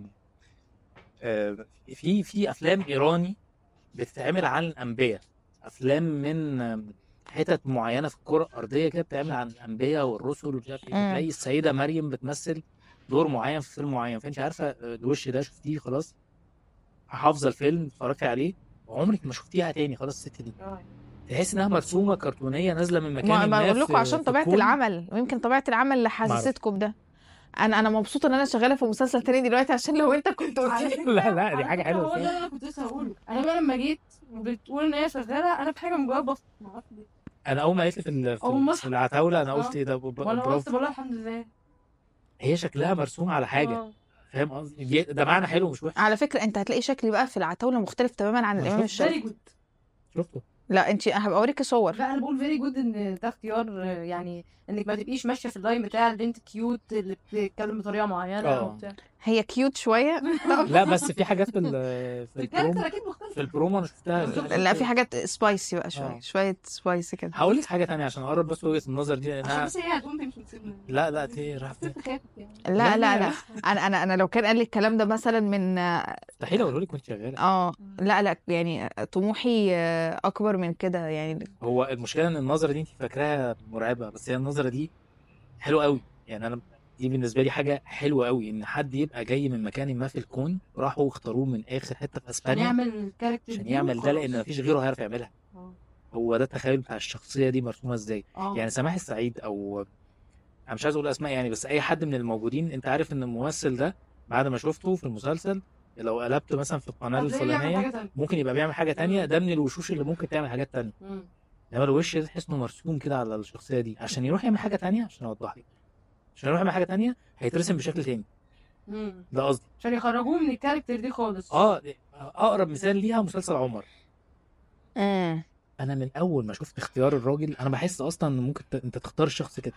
في في افلام ايراني بتتعمل عن الانبياء افلام من حتت معينه في الكره الارضيه كده بتعمل عن الانبياء والرسل ومش عارف ايه السيده مريم بتمثل دور معين في فيلم معين فانت عارفه آه، الوش ده شفتيه خلاص حافظه الفيلم اتفرجتي عليه عمرك ما شفتيها تاني خلاص الست دي آه. تحس انها مرسومه كرتونيه نازله من مكان ما, ما بقول لكم عشان طبيعه العمل ويمكن طبيعه العمل اللي حسستكم ده انا انا مبسوطه ان انا شغاله في مسلسل تاني دلوقتي عشان لو انت كنت قلت لا لا دي حاجه حلوه هو ده انا كنت لسه هقوله انا بقى لما جيت بتقول ان هي شغاله انا في حاجه من جوايا بفط انا اول ما قلت لي في العتاوله انا قلت آه. ايه ده وانا قلت والله الحمد لله هي شكلها مرسوم على حاجه آه. فاهم قصدي ده معنى حلو مش وحش على فكره انت هتلاقي شكلي بقى في العتاوله مختلف تماما عن الامام الشافعي شفته لا انت هبقى اوريكي صور لا انا بقول فيري جود ان ده اختيار يعني انك ما تبقيش ماشيه في اللاين بتاع البنت كيوت اللي بتتكلم بطريقه معينه آه. هي كيوت شويه لا بس في حاجات في ال في البرومو في البرومو انا شفتها لا في حاجات سبايسي بقى شويه آه. شويه سبايسي كده هقول لك حاجه ثانيه عشان اقرب بس وجهه النظر دي انا بس هي لا لا دي راحت يعني. لا لا لا يعني انا انا انا لو كان قال لي الكلام ده مثلا من مستحيل اقوله لك وانت شغاله اه لا لا يعني طموحي اكبر من كده يعني هو المشكله ان النظره دي انت فاكراها مرعبه بس هي النظره دي حلوه قوي يعني انا دي بالنسبه لي حاجه حلوه قوي ان حد يبقى جاي من مكان ما في الكون راحوا اختاروه من اخر حته في اسبانيا عشان يعمل الكاركتر عشان يعمل ده لان مفيش غيره هيعرف يعملها أوه. هو ده التخيل بتاع الشخصيه دي مرسومه ازاي آه. يعني سماح السعيد او انا مش عايز اقول اسماء يعني بس اي حد من الموجودين انت عارف ان الممثل ده بعد ما شفته في المسلسل لو قلبت مثلا في القناه الفلانيه ممكن يبقى بيعمل حاجه تانية ده من الوشوش اللي ممكن تعمل حاجات تانية انما الوش ده تحس انه مرسوم كده على الشخصيه دي عشان يروح يعمل حاجه تانية عشان اوضح لك عشان يروح يعمل حاجه تانية هيترسم بشكل تاني مم. ده قصدي عشان يخرجوه من الكاركتر دي خالص اه اقرب مثال ليها مسلسل عمر اه انا من اول ما شفت اختيار الراجل انا بحس اصلا ان ممكن ت... انت تختار الشخص كده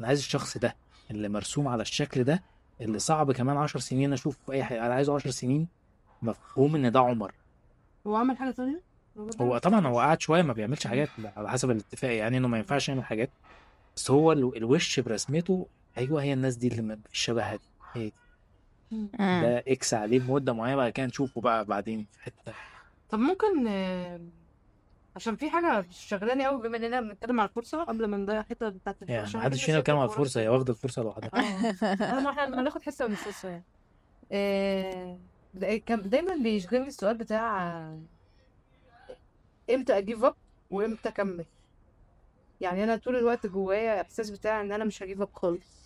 انا عايز الشخص ده اللي مرسوم على الشكل ده اللي صعب كمان 10 سنين اشوف في اي حاجه انا عايزه 10 سنين مفهوم ان ده عمر هو عمل حاجه ثانيه هو طبعا هو قعد شويه ما بيعملش حاجات على حسب الاتفاق يعني انه ما ينفعش يعمل حاجات بس هو الوش برسمته ايوه هي الناس دي اللي الشبهه دي هي دي آه. ده اكس عليه مده معينه بعد كده نشوفه بقى بعدين في حته طب ممكن عشان في حاجه شغلاني قوي بما اننا بنتكلم على الفرصه قبل ما نضيع الحته بتاعت يعني ما محدش فينا بيتكلم على الفرصه هي واخده الفرصه لوحدها آه. احنا هناخد حصه من الفرصه يعني إيه كان دايما بيشغلني السؤال بتاع امتى اجيف اب وامتى اكمل يعني انا طول الوقت جوايا احساس بتاع ان انا مش هجيف اب خالص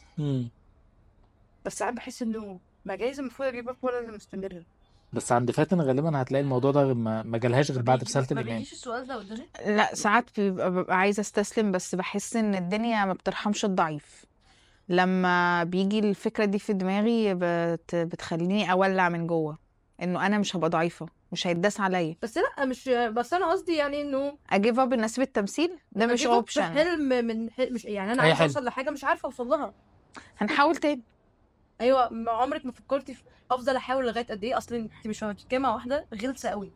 بس ساعات بحس انه ما جايز المفروض اجيب ولا لازم استمر بس عند فاتن غالبا هتلاقي الموضوع ده ما ما جالهاش غير بعد رساله ما بيجيش السؤال ده لا ساعات ببقى عايزه استسلم بس بحس ان الدنيا ما بترحمش الضعيف لما بيجي الفكره دي في دماغي بت... بتخليني اولع من جوه انه انا مش هبقى ضعيفه مش هيتداس عليا بس لا مش بس انا قصدي يعني انه اجيف اب الناس بالتمثيل ده مش اوبشن حلم من حلم مش يعني انا عايزه اوصل لحاجه مش عارفه اوصل لها هنحاول تاني ايوه ما عمرك ما فكرتي في افضل احاول لغايه قد ايه اصل انت مش هتتكلمي مع واحده غلسه قوي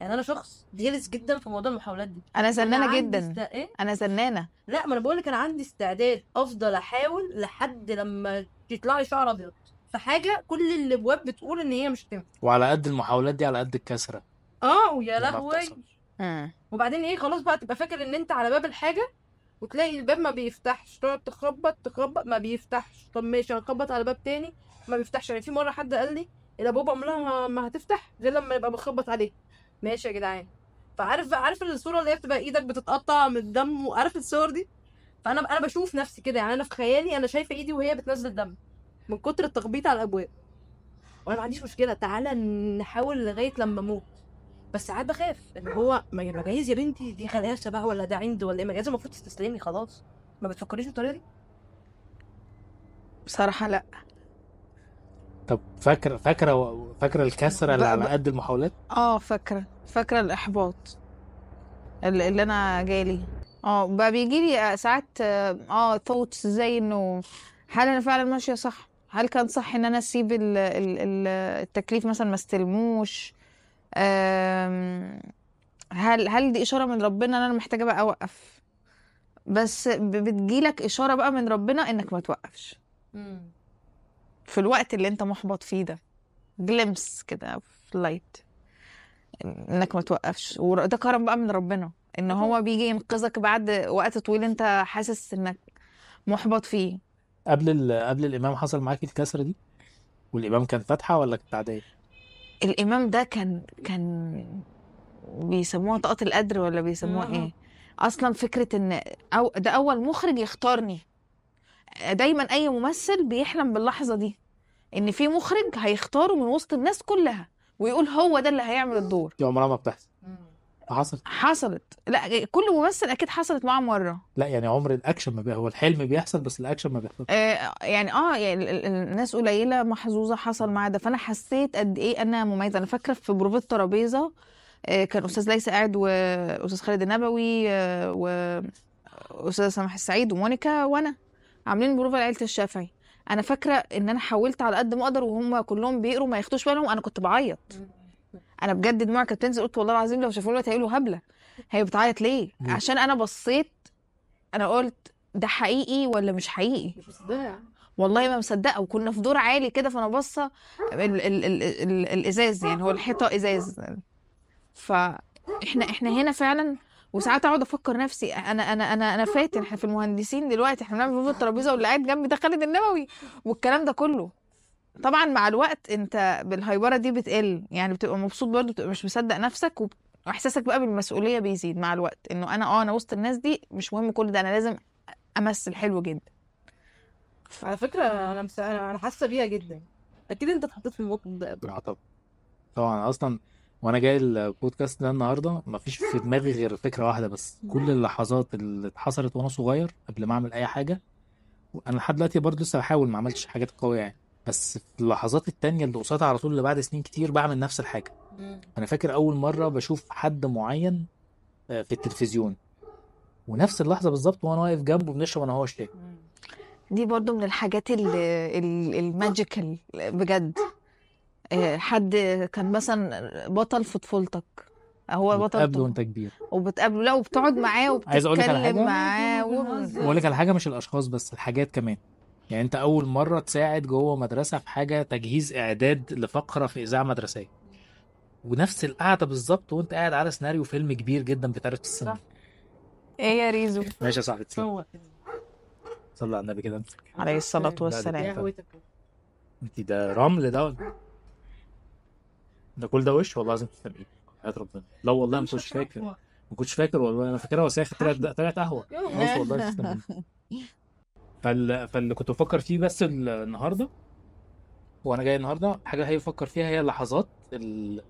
يعني انا شخص غلس جدا في موضوع المحاولات دي انا زنانه أنا جدا است... إيه؟ انا زنانه لا ما انا بقول لك انا عندي استعداد افضل احاول لحد لما يطلع لي شعر ابيض في حاجه كل الابواب بتقول ان هي مش تنفع وعلى قد المحاولات دي على قد الكسره اه ويا لهوي آه. وبعدين ايه خلاص بقى تبقى فاكر ان انت على باب الحاجه وتلاقي الباب ما بيفتحش تقعد تخبط تخبط ما بيفتحش طب ماشي هنخبط على باب تاني ما بيفتحش يعني في مره حد قال لي الابواب إيه عمرها ما هتفتح غير لما يبقى بخبط عليه ماشي يا جدعان فعارف عارف الصوره اللي هي بتبقى ايدك بتتقطع من الدم وعارف الصور دي فانا انا بشوف نفسي كده يعني انا في خيالي انا شايفه ايدي وهي بتنزل الدم من كتر التخبيط على الابواب وانا ما عنديش مشكله تعالى نحاول لغايه لما اموت بس ساعات بخاف ان هو ما جايز يا بنتي دي خلاصه بقى ولا ده عنده ولا ايه ما جايز المفروض تستسلمي خلاص ما بتفكريش بالطريقه دي بصراحه لا طب فاكره فاكره فاكره الكسره اللي على قد المحاولات اه فاكره فاكره الاحباط اللي, اللي انا جالي اه بقى بيجي لي ساعات اه ثوتس زي انه هل انا فعلا ماشيه صح هل كان صح ان انا اسيب التكليف مثلا ما استلموش هل هل دي اشاره من ربنا ان انا محتاجه بقى اوقف بس بتجيلك اشاره بقى من ربنا انك ما توقفش في الوقت اللي انت محبط فيه ده جلمس كده في لايت انك ما توقفش وده كرم بقى من ربنا ان هو بيجي ينقذك بعد وقت طويل انت حاسس انك محبط فيه قبل قبل الامام حصل معاكي الكسره دي والامام كان فاتحه ولا كانت عاديه الامام ده كان كان بيسموها طاقه القدر ولا بيسموها ايه اصلا فكره ان أو ده اول مخرج يختارني دايما اي ممثل بيحلم باللحظه دي ان في مخرج هيختاره من وسط الناس كلها ويقول هو ده اللي هيعمل الدور دي عمرها ما بتحصل حصلت حصلت لا كل ممثل اكيد حصلت معاه مره لا يعني عمر الاكشن ما بي... هو الحلم بيحصل بس الاكشن ما بيحصلش آه يعني اه يعني الناس قليله محظوظه حصل معاها ده فانا حسيت قد ايه انا مميزه انا فاكره في بروفات الترابيزه آه كان استاذ ليس قاعد واستاذ خالد النبوي آه واستاذ سماح السعيد ومونيكا وانا عاملين بروفه لعيله الشافعي انا فاكره ان انا حاولت على قد ما اقدر وهم كلهم بيقروا ما ياخدوش بالهم انا كنت بعيط انا بجد دموعي كانت بتنزل قلت والله العظيم لو شافوني هيقولوا هبله هي بتعيط ليه؟ مم. عشان انا بصيت انا قلت ده حقيقي ولا مش حقيقي؟ مش مصدقه والله ما مصدقه وكنا في دور عالي كده فانا باصه الازاز يعني هو الحيطه ازاز فاحنا احنا هنا فعلا وساعات اقعد افكر نفسي انا انا انا انا فاتن احنا في المهندسين دلوقتي احنا بنعمل في الترابيزه واللي قاعد جنبي ده خالد النبوي والكلام ده كله طبعا مع الوقت انت بالهيبره دي بتقل يعني بتبقى مبسوط برضه بتبقى مش مصدق نفسك واحساسك بقى بالمسؤوليه بيزيد مع الوقت انه انا اه انا وسط الناس دي مش مهم كل ده انا لازم امثل حلو جدا على فكره انا مس... انا حاسه بيها جدا اكيد انت اتحطيت في الموقف ده آه، طبعا طبعا اصلا وانا جاي البودكاست ده النهارده مفيش في دماغي غير فكره واحده بس كل اللحظات اللي اتحصلت وانا صغير قبل ما اعمل اي حاجه انا لحد دلوقتي برضه لسه بحاول ما عملتش حاجات قويه يعني بس في اللحظات التانية اللي قصادها على طول اللي بعد سنين كتير بعمل نفس الحاجة أنا فاكر أول مرة بشوف حد معين آه، في التلفزيون ونفس اللحظة بالظبط وأنا واقف جنبه بنشرب أنا هو شاي دي برضو من الحاجات الماجيكال بجد آه، حد كان مثلا بطل في طفولتك هو بطل بتقابله وانت كبير وبتقابله لا وبتقعد معاه وبتتكلم عايز اقول لك على حاجه معاه بقول لك على حاجه مش الاشخاص بس الحاجات كمان يعني انت اول مره تساعد جوه مدرسه في حاجه تجهيز اعداد لفقره في اذاعه مدرسيه ونفس القعده بالظبط وانت قاعد على سيناريو فيلم كبير جدا بتعرف السينما ايه يا ريزو ماشي يا صاحبي صلى على النبي كده عليه الصلاه والسلام انت ده رمل ده ولا ده كل ده وش والله لازم تسمعيه حياه ربنا لا والله ما كنتش فاكر ما كنتش فاكر والله انا فاكرها وساخه طلعت طلعت قهوه والله فال... فاللي كنت بفكر فيه بس النهارده وانا جاي النهارده حاجه هي بفكر فيها هي اللحظات ال...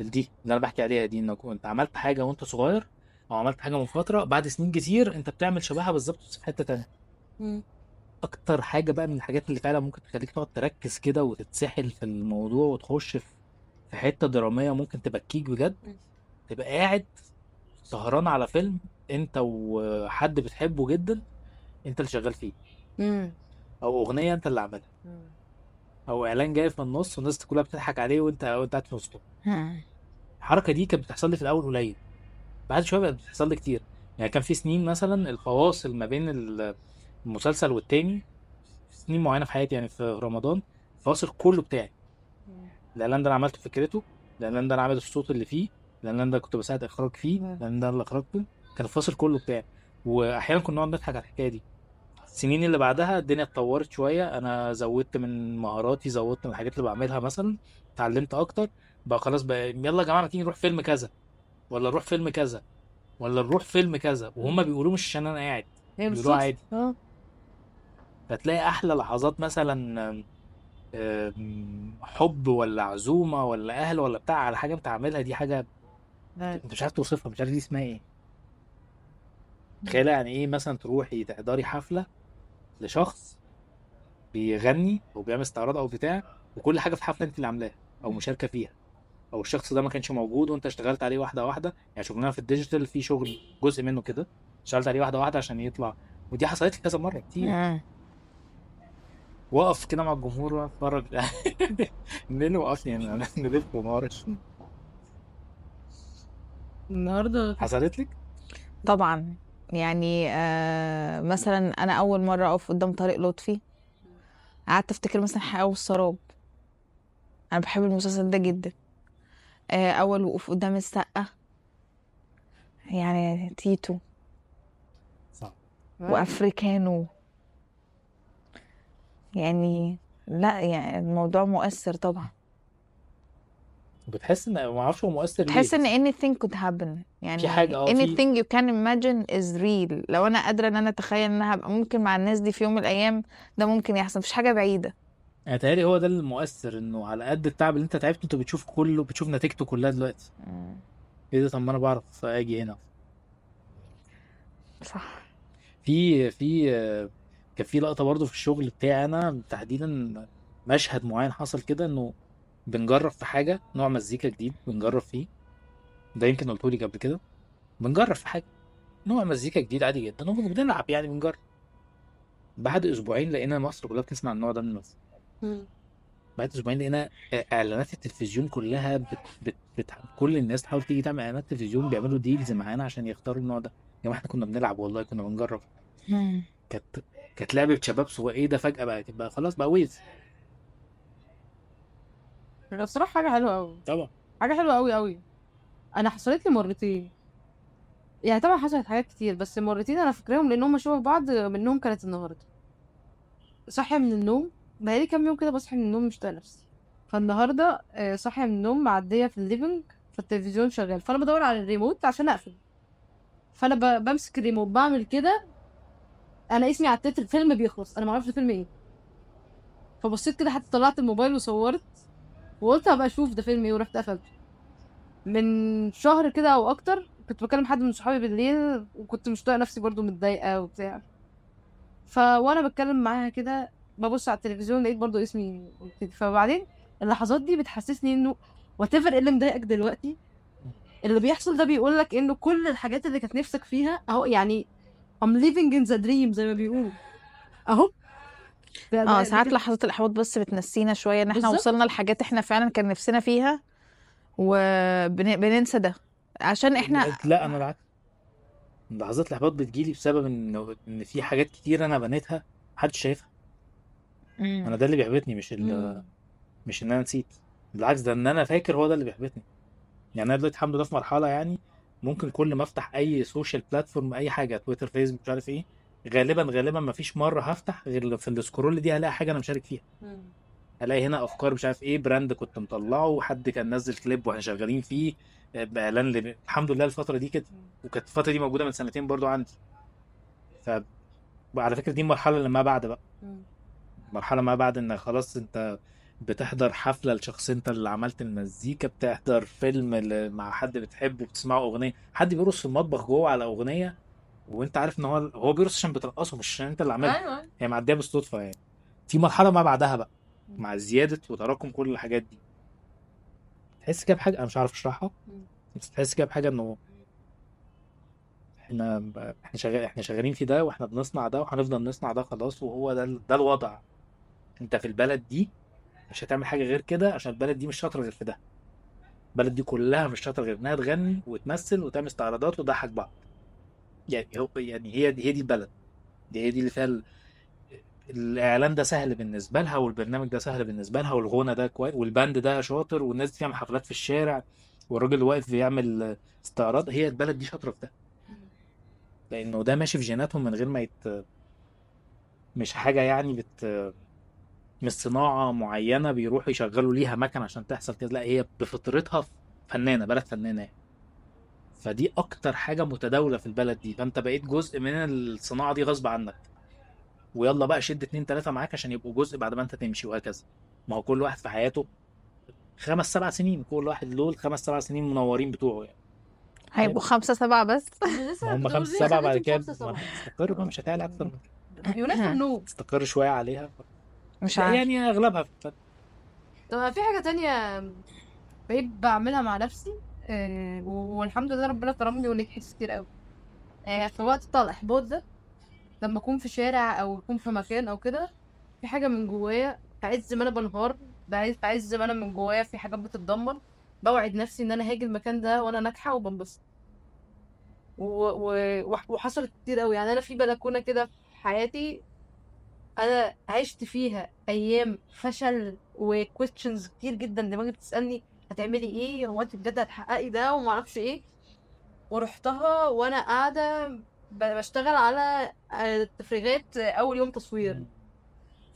دي اللي انا بحكي عليها دي انك انت عملت حاجه وانت صغير او عملت حاجه من فتره بعد سنين كتير انت بتعمل شبهها بالظبط في حته تانيه اكتر حاجه بقى من الحاجات اللي فعلا ممكن تخليك تقعد تركز كده وتتسحل في الموضوع وتخش في في حته دراميه ممكن تبكيك بجد تبقى قاعد سهران على فيلم انت وحد بتحبه جدا انت اللي شغال فيه او اغنيه انت اللي عاملها او اعلان جاي من النص والناس كلها بتضحك عليه وانت وانت قاعد في وسطهم الحركه دي كانت بتحصل لي في الاول قليل بعد شويه بقت بتحصل لي كتير يعني كان في سنين مثلا الفواصل ما بين المسلسل والتاني سنين معينه في حياتي يعني في رمضان فاصل كله بتاعي الاعلان ده انا عملته فكرته الاعلان ده انا عامل الصوت اللي فيه الاعلان ده كنت بساعد اخراج فيه الاعلان ده اللي اخرجته كان الفاصل كله بتاعي واحيانا كنا نقعد نضحك على الحكايه دي السنين اللي بعدها الدنيا اتطورت شويه انا زودت من مهاراتي زودت من الحاجات اللي بعملها مثلا اتعلمت اكتر بقى خلاص بقى يلا يا جماعه ما تيجي نروح فيلم كذا ولا نروح فيلم كذا ولا نروح فيلم كذا وهم بيقولوا مش عشان انا قاعد إيه بيقولوا عادي آه. فتلاقي احلى لحظات مثلا حب ولا عزومه ولا اهل ولا بتاع على حاجه بتعملها دي حاجه انت مش عارف توصفها مش عارف دي اسمها ايه تخيل يعني ايه مثلا تروحي تحضري حفله لشخص بيغني او بيعمل استعراض او بتاع وكل حاجه في الحفله انت اللي عاملاها او مشاركه فيها او الشخص ده ما كانش موجود وانت اشتغلت عليه واحده واحده يعني شغلنا في الديجيتال في شغل جزء منه كده اشتغلت عليه واحده واحده عشان يطلع ودي حصلت لي كذا مره كتير آه. وقف كده مع الجمهور واتفرج منين وقفني انا ندبت وما اعرفش النهارده حصلت لك؟ طبعا يعني آه مثلا انا اول مره اقف قدام طارق لطفي قعدت افتكر مثلا حقيقه والسراب انا بحب المسلسل ده جدا آه اول وقوف قدام السقه يعني تيتو صح وافريكانو يعني لا يعني الموضوع مؤثر طبعا بتحس ان ما اعرفش هو مؤثر ليه تحس ان اني ثينك كود هابن يعني في حاجه اه اني ثينك يو كان ايماجن از ريل لو انا قادره ان انا اتخيل ان انا هبقى ممكن مع الناس دي في يوم من الايام ده ممكن يحصل مفيش حاجه بعيده يعني تهيألي هو ده المؤثر انه على قد التعب اللي انت تعبته انت بتشوف كله بتشوف نتيجته كلها دلوقتي مم. ايه ده طب ما انا بعرف اجي هنا صح في في كان في لقطه برضه في الشغل بتاعي انا تحديدا مشهد معين حصل كده انه بنجرب في حاجه نوع مزيكا جديد بنجرب فيه ده يمكن قلته لي قبل كده بنجرب في حاجه نوع مزيكا جديد عادي جدا وبنلعب يعني بنجرب بعد اسبوعين لقينا مصر كلها بتسمع النوع ده من مصر بعد اسبوعين لقينا اعلانات التلفزيون كلها بت بت بت كل الناس تحاول تيجي تعمل اعلانات تلفزيون بيعملوا ديلز معانا عشان يختاروا النوع ده يا جماعه احنا كنا بنلعب والله كنا بنجرب كانت كانت لعبه شباب سواق ايه ده فجاه بقى بقى خلاص بقى ويز انا بصراحه حاجه حلوه قوي طبعا حاجه حلوه قوي قوي انا حصلت لي مرتين يعني طبعا حصلت حاجات كتير بس مرتين انا فاكراهم لان هم شبه بعض منهم كانت النهارده صاحيه من النوم بقالي كام يوم كده بصحى من النوم مش طايقه نفسي فالنهارده آه، صاحيه من النوم معديه في الليفنج فالتلفزيون شغال فانا بدور على الريموت عشان اقفل فانا بمسك الريموت بعمل كده انا اسمي على التتر الفيلم بيخلص انا معرفش الفيلم ايه فبصيت كده حتى طلعت الموبايل وصورت وقلت هبقى اشوف ده فيلم ايه ورحت قفلته من شهر كده او اكتر كنت بكلم حد من صحابي بالليل وكنت مش طايقه نفسي برضو متضايقه وبتاع فوانا بتكلم معاها كده ببص على التلفزيون لقيت برضو اسمي فبعدين اللحظات دي بتحسسني انه وات ايفر اللي مضايقك دلوقتي اللي بيحصل ده بيقول لك انه كل الحاجات اللي كانت نفسك فيها اهو يعني I'm living in the dream زي ما بيقولوا اهو اه ساعات لحظات الاحباط بس بتنسينا شويه ان احنا بالزبط. وصلنا لحاجات احنا فعلا كان نفسنا فيها وبننسى ده عشان احنا لا انا العكس لحظات الاحباط بتجيلي بسبب ان ان في حاجات كتير انا بنيتها محدش شايفها انا ده اللي بيحبطني مش ال... مش ان انا نسيت بالعكس ده ان انا فاكر هو ده اللي بيحبطني يعني انا دلوقتي الحمد لله في مرحله يعني ممكن كل ما افتح اي سوشيال بلاتفورم اي حاجه تويتر فيسبوك مش عارف ايه غالبا غالبا ما فيش مره هفتح غير في السكرول دي هلاقي حاجه انا مشارك فيها هلاقي هنا افكار مش عارف ايه براند كنت مطلعه حد كان نزل كليب واحنا شغالين فيه آه، باعلان لب... الحمد لله الفتره دي كده وكانت الفتره دي موجوده من سنتين برضو عندي ف وعلى فكره دي المرحله اللي ما بعد بقى مرحله ما بعد ان خلاص انت بتحضر حفله لشخص انت اللي عملت المزيكا بتحضر فيلم مع حد بتحبه بتسمعه اغنيه حد بيرقص في المطبخ جوه على اغنيه وانت عارف ان هو هو بيرقص عشان بترقصه مش عشان انت اللي عاملها أيوة،, ايوه هي معديه بالصدفه يعني في مرحله ما بعدها بقى مع زياده وتراكم كل الحاجات دي تحس كده بحاجه انا مش عارف اشرحها بس تحس كده بحاجه انه احنا احنا شغال احنا شغالين في ده واحنا بنصنع ده وهنفضل نصنع ده خلاص وهو ده ال... ده الوضع انت في البلد دي مش هتعمل حاجه غير كده عشان البلد دي مش شاطره غير في ده البلد دي كلها مش شاطره غير انها تغني وتمثل وتعمل استعراضات وتضحك بعض يعني هو يعني هي دي هي دي البلد دي يعني هي دي اللي فيها الاعلان ده سهل بالنسبه لها والبرنامج ده سهل بالنسبه لها والغنى ده كويس والباند ده شاطر والناس فيها حفلات في الشارع والراجل واقف بيعمل استعراض هي البلد دي شاطره في ده لانه ده ماشي في جيناتهم من غير ما يت مش حاجه يعني بت مش صناعه معينه بيروحوا يشغلوا ليها مكن عشان تحصل كده لا هي بفطرتها فنانه بلد فنانه يعني. فدي اكتر حاجه متداوله في البلد دي فانت بقيت جزء من الصناعه دي غصب عنك ويلا بقى شد اتنين تلاته معاك عشان يبقوا جزء بعد ما انت تمشي وهكذا ما هو كل واحد في حياته خمس سبع سنين كل واحد له الخمس سبع سنين منورين بتوعه يعني هيبقوا خمسة سبعة بس هم خمسة سبعة بعد كده استقر بقى مش هتعلى أكتر من يوناس نو استقر شوية عليها مش عارف يعني أغلبها في طب في حاجة تانية بقيت بعملها مع نفسي آه والحمد لله ربنا كرمني وليك حس كتير قوي آه في الوقت بتاع الاحباط ده لما اكون في شارع او اكون في مكان او كده في حاجه من جوايا في عز ما انا بنهار في عز ما انا من جوايا في حاجات بتتدمر بوعد نفسي ان انا هاجي المكان ده وانا ناجحه وبنبسط و... و... وحصلت كتير قوي يعني انا في بلكونه كده في حياتي انا عشت فيها ايام فشل وكويستشنز كتير جدا دماغي بتسالني هتعملي ايه هو انت بجد هتحققي ده وما اعرفش ايه ورحتها وانا قاعده بشتغل على آه، تفريغات اول يوم تصوير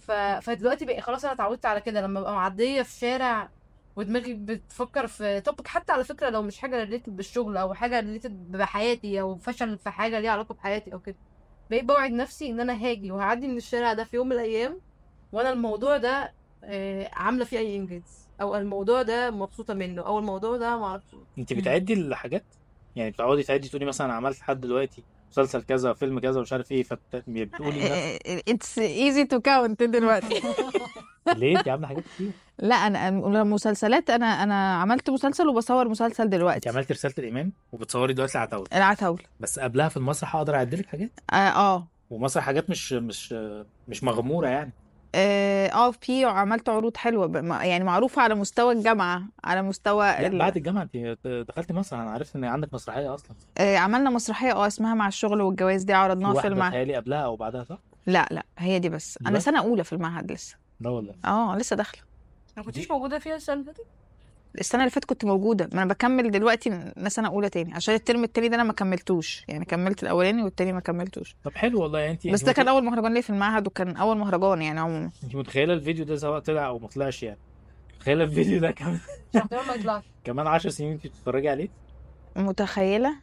ف... فدلوقتي بقى خلاص انا اتعودت على كده لما ببقى معديه في شارع ودماغي بتفكر في توبك حتى على فكره لو مش حاجه ريليتد بالشغل او حاجه ريليتد بحياتي او فشل في حاجه ليها علاقه بحياتي او كده بقيت بوعد نفسي ان انا هاجي وهعدي من الشارع ده في يوم من الايام وانا الموضوع ده آه، عامله فيه اي انجاز او الموضوع ده مبسوطه منه او الموضوع ده معرفش انت بتعدي الحاجات يعني بتقعدي تعدي تقولي مثلا عملت لحد دلوقتي مسلسل كذا فيلم كذا ومش عارف ايه فبتقولي اتس ايزي تو كاونت دلوقتي ليه انت عامله حاجات كتير لا انا مسلسلات انا انا عملت مسلسل وبصور مسلسل دلوقتي انت عملت رساله الامام وبتصوري دلوقتي العتاول العتاول بس قبلها في المسرح اقدر اعدلك حاجات اه, آه. ومسرح حاجات مش مش مش مغموره يعني آه،, اه في عملت وعملت عروض حلوه يعني معروفه على مستوى الجامعه على مستوى يعني ال... بعد الجامعه انت دخلت مسرح انا عرفت ان عندك مسرحيه اصلا آه عملنا مسرحيه اه اسمها مع الشغل والجواز دي عرضناها في المعهد تخيلي قبلها او بعدها صح؟ لا لا هي دي بس انا سنه اولى في المعهد لسه لا والله اه لسه داخله ما كنتيش موجوده فيها السنه اللي فاتت؟ السنه اللي فاتت كنت موجوده ما انا بكمل دلوقتي من سنه اولى تاني عشان الترم التاني ده انا ما كملتوش يعني كملت الاولاني والتاني ما كملتوش طب حلو والله يعني انت بس ده كان اول مهرجان ليه في المعهد وكان اول مهرجان يعني عموما انت متخيله الفيديو ده سواء طلع او ما طلعش يعني متخيله الفيديو ده كمان كمان 10 سنين انت بتتفرجي عليه متخيله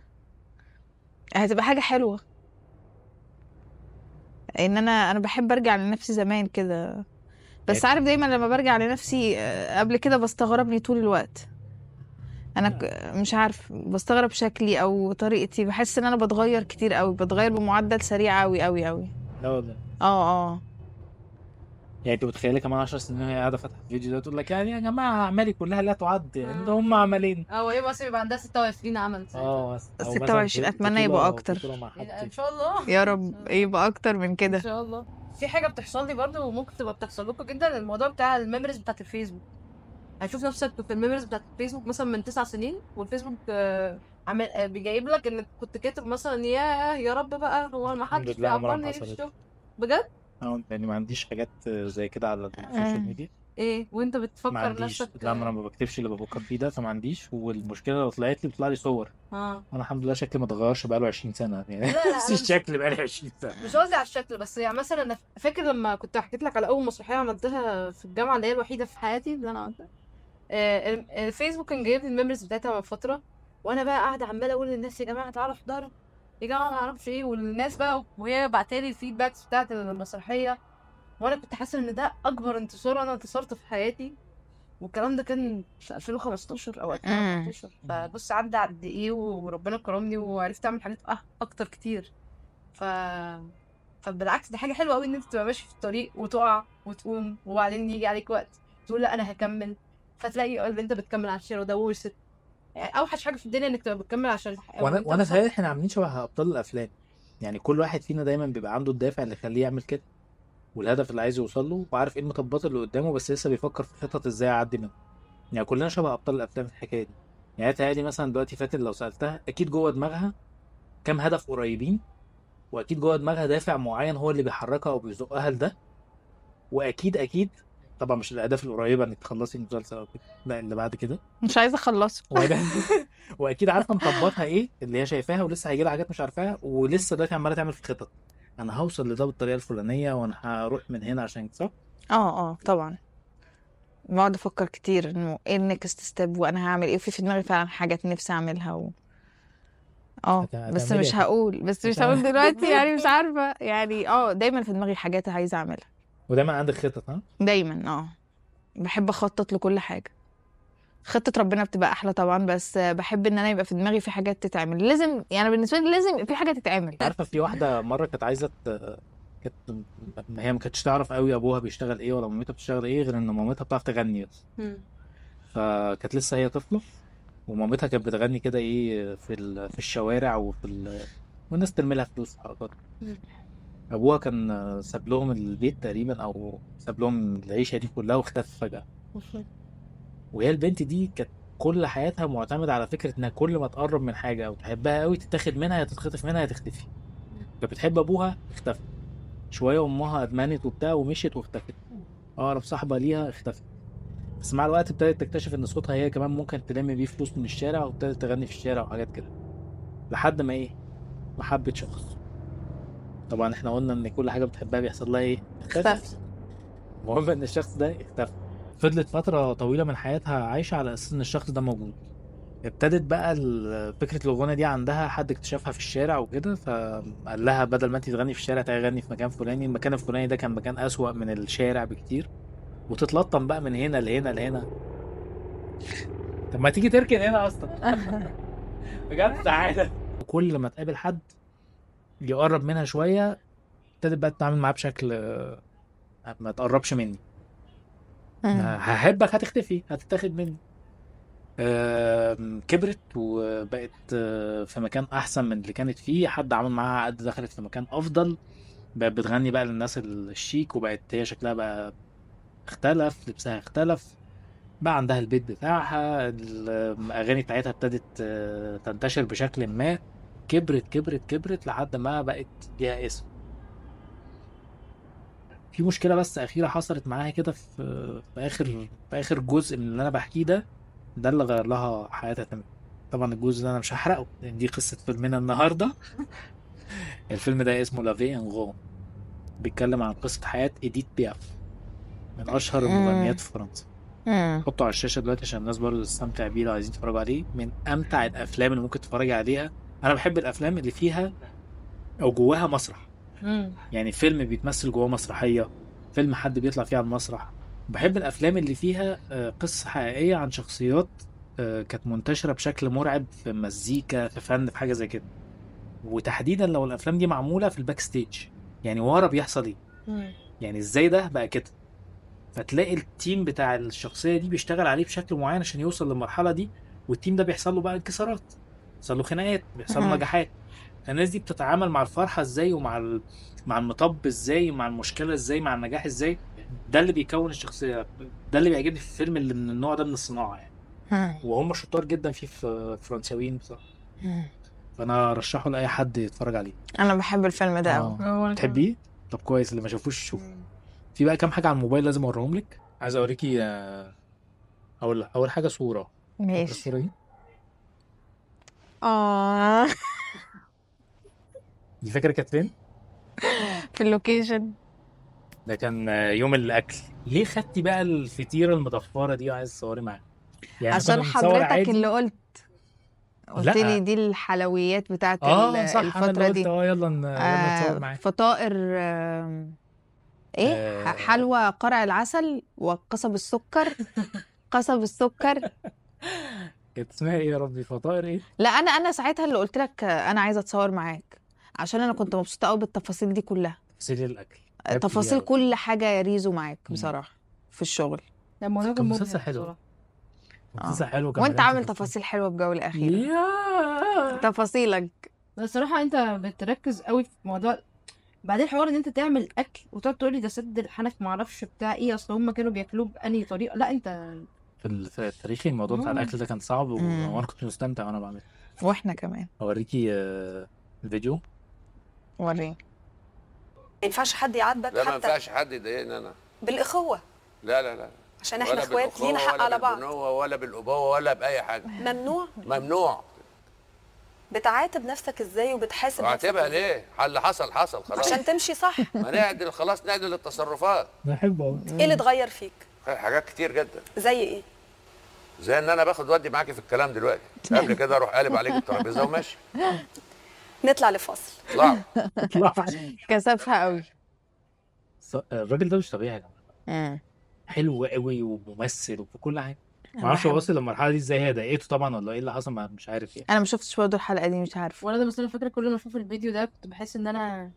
هتبقى حاجه حلوه ان انا انا بحب ارجع لنفسي زمان كده بس يعني. عارف دايما لما برجع لنفسي آه، قبل كده بستغربني طول الوقت انا نعم. مش عارف بستغرب شكلي او طريقتي بحس ان انا بتغير كتير قوي بتغير بمعدل سريع قوي قوي قوي لا والله اه اه يعني انت متخيله كمان 10 سنين وهي قاعده فاتحه الفيديو ده تقول لك يعني يا جماعه اعمالي كلها لا تعد يعني ده آه. هم عملين اه ايه بس يبقى عندها 26 عمل اه 26 اتمنى يبقى اكتر ان شاء الله يا رب يبقى اكتر من كده ان شاء الله في حاجه بتحصل لي برضه وممكن تبقى بتحصل لكم جدا الموضوع بتاع الميموريز بتاعت الفيسبوك هتشوف نفسك في الميموريز بتاعت الفيسبوك مثلا من تسع سنين والفيسبوك آه، عامل آه، بيجيب لك انك كنت كاتب مثلا يا يا رب بقى هو ما حدش بيعبرني بجد؟ اه يعني ما عنديش حاجات زي كده على السوشيال آه. ميديا ايه وانت بتفكر نفسك لا انا ما بكتبش اللي بفكر فيه ده فما عنديش والمشكله لو طلعت لي بتطلع لي صور اه انا الحمد لله شكلي ما اتغيرش له 20 سنه يعني لا، نفس أنا- الشكل بقالي 20 سنه مش قصدي على الشكل بس يعني مثلا انا فاكر لما كنت حكيت لك على اول مسرحيه عملتها في الجامعه اللي هي الوحيده في حياتي اللي انا عملتها آه، الفيسبوك كان جايب لي الميموريز بتاعتها من فتره وانا بقى قاعده عماله اقول للناس يا جماعه تعالوا احضروا يا جماعه ما اعرفش ايه والناس بقى وهي بعتالي الفيدباكس بتاعت المسرحيه وانا كنت حاسه ان ده اكبر انتصار انا انتصرت في حياتي والكلام ده كان في 2015 او 2014 فبص عدى قد ايه وربنا كرمني وعرفت اعمل حاجات أه-، اكتر كتير ف فبالعكس دي حاجه حلوه قوي ان انت تبقى ماشي في الطريق وتقع وتقوم وبعدين يجي عليك وقت تقول لا انا هكمل فتلاقي اللي انت بتكمل على الشارع وده ورثت يعني اوحش حاجه في الدنيا انك تبقى بتكمل عشان وانا وانا صحيح احنا عاملين شبه ابطال الافلام يعني كل واحد فينا دايما بيبقى عنده الدافع اللي يخليه يعمل كده والهدف اللي عايز يوصل له وعارف ايه المطبات اللي قدامه بس لسه بيفكر في خطط ازاي اعدي منه يعني كلنا شبه ابطال الافلام في الحكايه دي يعني تهيألي مثلا دلوقتي فاتن لو سالتها اكيد جوه دماغها كام هدف قريبين واكيد جوه دماغها دافع معين هو اللي بيحركها او بيزقها لده واكيد اكيد طبعا مش الاهداف القريبه انك تخلصي المسلسل او كده لا اللي بعد كده مش عايزه اخلصه واكيد عارفه مطبقها ايه اللي هي شايفاها ولسه هيجي لها حاجات مش عارفاها ولسه دلوقتي عماله تعمل في خطط انا هوصل لده بالطريقه الفلانيه وانا هروح من هنا عشان صح اه اه طبعا بقعد افكر كتير انه ايه النكست ستيب وانا هعمل ايه وفي في دماغي فعلا حاجات نفسي اعملها و... اه بس مش إيه؟ هقول بس مش هقول دلوقتي يعني مش عارفه يعني اه دايما في دماغي حاجات عايزه اعملها ودايما عندك خطط ها دايما اه بحب اخطط لكل حاجه خطه ربنا بتبقى احلى طبعا بس بحب ان انا يبقى في دماغي في حاجات تتعمل لازم يعني بالنسبه لي لازم في حاجه تتعمل عارفه في واحده مره كانت عايزه كانت هي ما كانتش تعرف قوي ابوها بيشتغل ايه ولا مامتها بتشتغل ايه غير ان مامتها بتعرف تغني بس فكانت لسه هي طفله ومامتها كانت بتغني كده ايه في في الشوارع وفي ال... والناس ترمي لها فلوس وحركات ابوها كان ساب لهم البيت تقريبا او ساب لهم العيشه دي كلها واختفى فجاه وهي البنت دي كانت كل حياتها معتمده على فكره انها كل ما تقرب من حاجه او تحبها قوي تتاخد منها يا تتخطف منها يا تختفي فبتحب ابوها اختفت شويه امها ادمنت وبتاع ومشيت واختفت اقرب صاحبه ليها اختفت بس مع الوقت ابتدت تكتشف ان صوتها هي كمان ممكن تلم بيه فلوس من الشارع وابتدت تغني في الشارع وحاجات كده لحد ما ايه ما حبت شخص طبعا احنا قلنا ان كل حاجه بتحبها بيحصل لها ايه اختفت المهم ان الشخص ده اختفى فضلت فترة طويلة من حياتها عايشة على أساس إن الشخص ده موجود ابتدت بقى فكرة الأغنية دي عندها حد اكتشفها في الشارع وكده فقال لها بدل ما انت تغني في الشارع تعالي غني في مكان فلاني المكان الفلاني ده كان مكان أسوأ من الشارع بكتير وتتلطم بقى من هنا لهنا لهنا طب ما تيجي تركن هنا أصلا بجد تعالى كل ما تقابل حد يقرب منها شوية ابتدت بقى تتعامل معاه بشكل ما تقربش مني آه. هحبك هتختفي هتتاخد مني كبرت وبقت آه، في مكان احسن من اللي كانت فيه حد عمل معاها عقد دخلت في مكان افضل بقت بتغني بقى للناس الشيك وبقت هي شكلها بقى اختلف لبسها اختلف بقى عندها البيت بتاعها الاغاني بتاعتها ابتدت آه، تنتشر بشكل ما كبرت كبرت كبرت لحد ما بقت ليها اسم في مشكله بس اخيره حصلت معاها كده في في اخر في اخر جزء من اللي انا بحكيه ده ده اللي غير لها حياتها تماما طبعا الجزء ده انا مش هحرقه لان يعني دي قصه فيلمنا النهارده الفيلم ده اسمه لافي ان غون بيتكلم عن قصه حياه اديت بياف من اشهر المغنيات في فرنسا حطه على الشاشه دلوقتي عشان الناس برضه تستمتع بيه لو عايزين تتفرجوا عليه من امتع الافلام اللي ممكن تتفرج عليها انا بحب الافلام اللي فيها او جواها مسرح مم. يعني فيلم بيتمثل جواه مسرحيه فيلم حد بيطلع فيه على المسرح بحب الافلام اللي فيها آه، قصه حقيقيه عن شخصيات آه، كانت منتشره بشكل مرعب في مزيكا في فن في حاجه زي كده وتحديدا لو الافلام دي معموله في الباك ستيج يعني ورا بيحصل ايه يعني ازاي ده بقى كده فتلاقي التيم بتاع الشخصيه دي بيشتغل عليه بشكل معين عشان يوصل للمرحله دي والتيم ده بيحصل له بقى انكسارات بيحصل له خناقات بيحصل له نجاحات الناس دي بتتعامل مع الفرحه ازاي ومع مع المطب ازاي مع المشكله ازاي مع النجاح ازاي ده اللي بيكون الشخصيه ده اللي بيعجبني في الفيلم اللي من النوع ده من الصناعه يعني وهم شطار جدا فيه في فرنساويين بصراحه فانا ارشحه لاي حد يتفرج عليه انا بحب الفيلم ده قوي آه. تحبيه طب كويس اللي ما شافوش شوف في بقى كام حاجه على الموبايل لازم اوريهم لك عايز اوريكي آه، اقول اول حاجه صوره ماشي الصوره دي اه دي فاكره كانت فين؟ في اللوكيشن ده كان يوم الاكل ليه خدتي بقى الفطيره المدفره دي وعايز تصوري معاها؟ يعني عشان حضرتك اللي قلت قلت لي دي الحلويات بتاعت آه صح الفتره أنا دي اه يلا آه، نتصور معاك فطائر آه ايه آه حلوى قرع العسل وقصب السكر قصب السكر كانت اسمها ايه يا ربي فطائر ايه؟ لا انا انا ساعتها اللي قلت لك انا عايزه اتصور معاك عشان انا كنت مبسوطه قوي بالتفاصيل دي كلها تفاصيل الاكل آه، تفاصيل يعني. كل حاجه يا ريزو معاك بصراحه في الشغل ده الموضوع مسلسل حلو مسلسل آه. حلو كمان وانت عامل تفاصيل حلوه الجو الاخير تفاصيلك بصراحه انت بتركز قوي في موضوع بعدين حوار ان انت تعمل اكل وتقعد تقول لي ده سد الحنك ما اعرفش بتاع ايه اصل هم كانوا بياكلوه باني طريقه لا انت في التاريخ الموضوع بتاع الاكل ده كان صعب وانا كنت مستمتع وانا بعمله واحنا كمان اوريكي آه، الفيديو وليه؟ ما ينفعش حد يعاتبك لا ما ينفعش حد يضايقني انا بالاخوه لا لا لا عشان احنا اخوات لينا حق على بعض ولا بالبنوه ولا بالابوه ولا باي حاجه ممنوع ممنوع بتعاتب نفسك ازاي وبتحاسب نفسك اعاتبها ليه؟ اللي حصل حصل خلاص عشان تمشي صح ما نعدل خلاص نعدل التصرفات بحبه ايه اللي اتغير فيك؟ آه، حاجات كتير جدا زي ايه؟ زي ان انا باخد ودي معاكي في الكلام دلوقتي قبل كده اروح قالب عليك الترابيزه وماشي نطلع لفاصل اطلعوا كسفها قوي الراجل ده مش طبيعي يا جماعه آه. حلو قوي وممثل وفي كل حاجه آه، ما اعرفش هو وصل للمرحله دي ازاي هي ضايقته طبعا ولا ايه اللي حصل مش عارف يعني انا ما شفتش برضه الحلقه دي مش عارف وانا ده بس انا فاكره كل ما اشوف الفيديو ده كنت بحس ان انا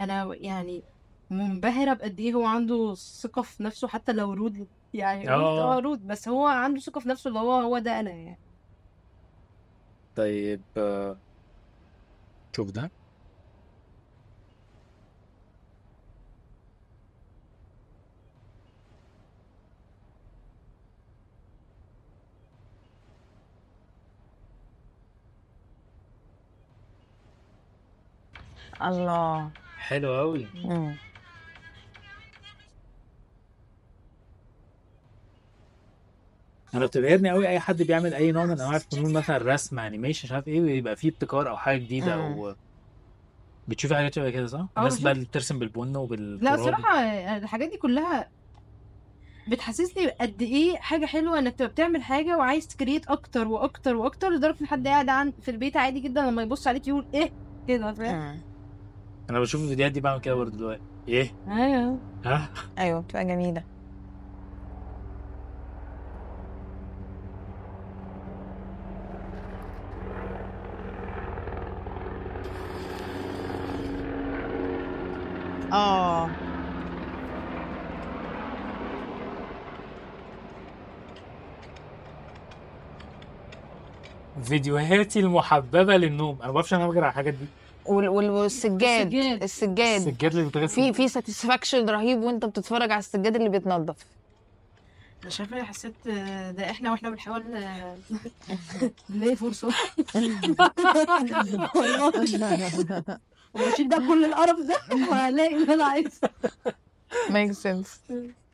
انا يعني منبهره بقد ايه هو عنده ثقه في نفسه حتى لو رود يعني اه, آه، رود بس هو عنده ثقه في نفسه اللي هو هو ده انا يعني طيب شوف ده الله حلو قوي انا بتبهرني قوي اي حد بيعمل اي نوع من انواع الفنون مثلا رسم انيميشن مش عارف ايه ويبقى فيه ابتكار او حاجه جديده او بتشوفي حاجات شبه كده صح؟ اه، الناس بقى اللي بترسم بالبن وبال لا صراحه الحاجات دي كلها بتحسسني قد ايه حاجه حلوه انك تبقى بتعمل حاجه وعايز تكريت اكتر واكتر واكتر لدرجه ان حد قاعد عن في البيت عادي جدا لما يبص عليك يقول ايه كده فاهم؟ انا بشوف الفيديوهات دي بعمل كده برضه دلوقتي ايه؟ ايوه ها؟ ايوه بتبقى جميله Oh. فيديوهاتي المحببه للنوم انا ما بعرفش انا بجري على الحاجات دي والسجاد السجاد. السجاد السجاد اللي في في ساتسفاكشن رهيب وانت بتتفرج على السجاد اللي بيتنضف انا شايفه حسيت ده احنا واحنا بنحاول نلاقي فرصه واشيل ده كل القرف ده وهلاقي اللي انا عايزه ميك سنس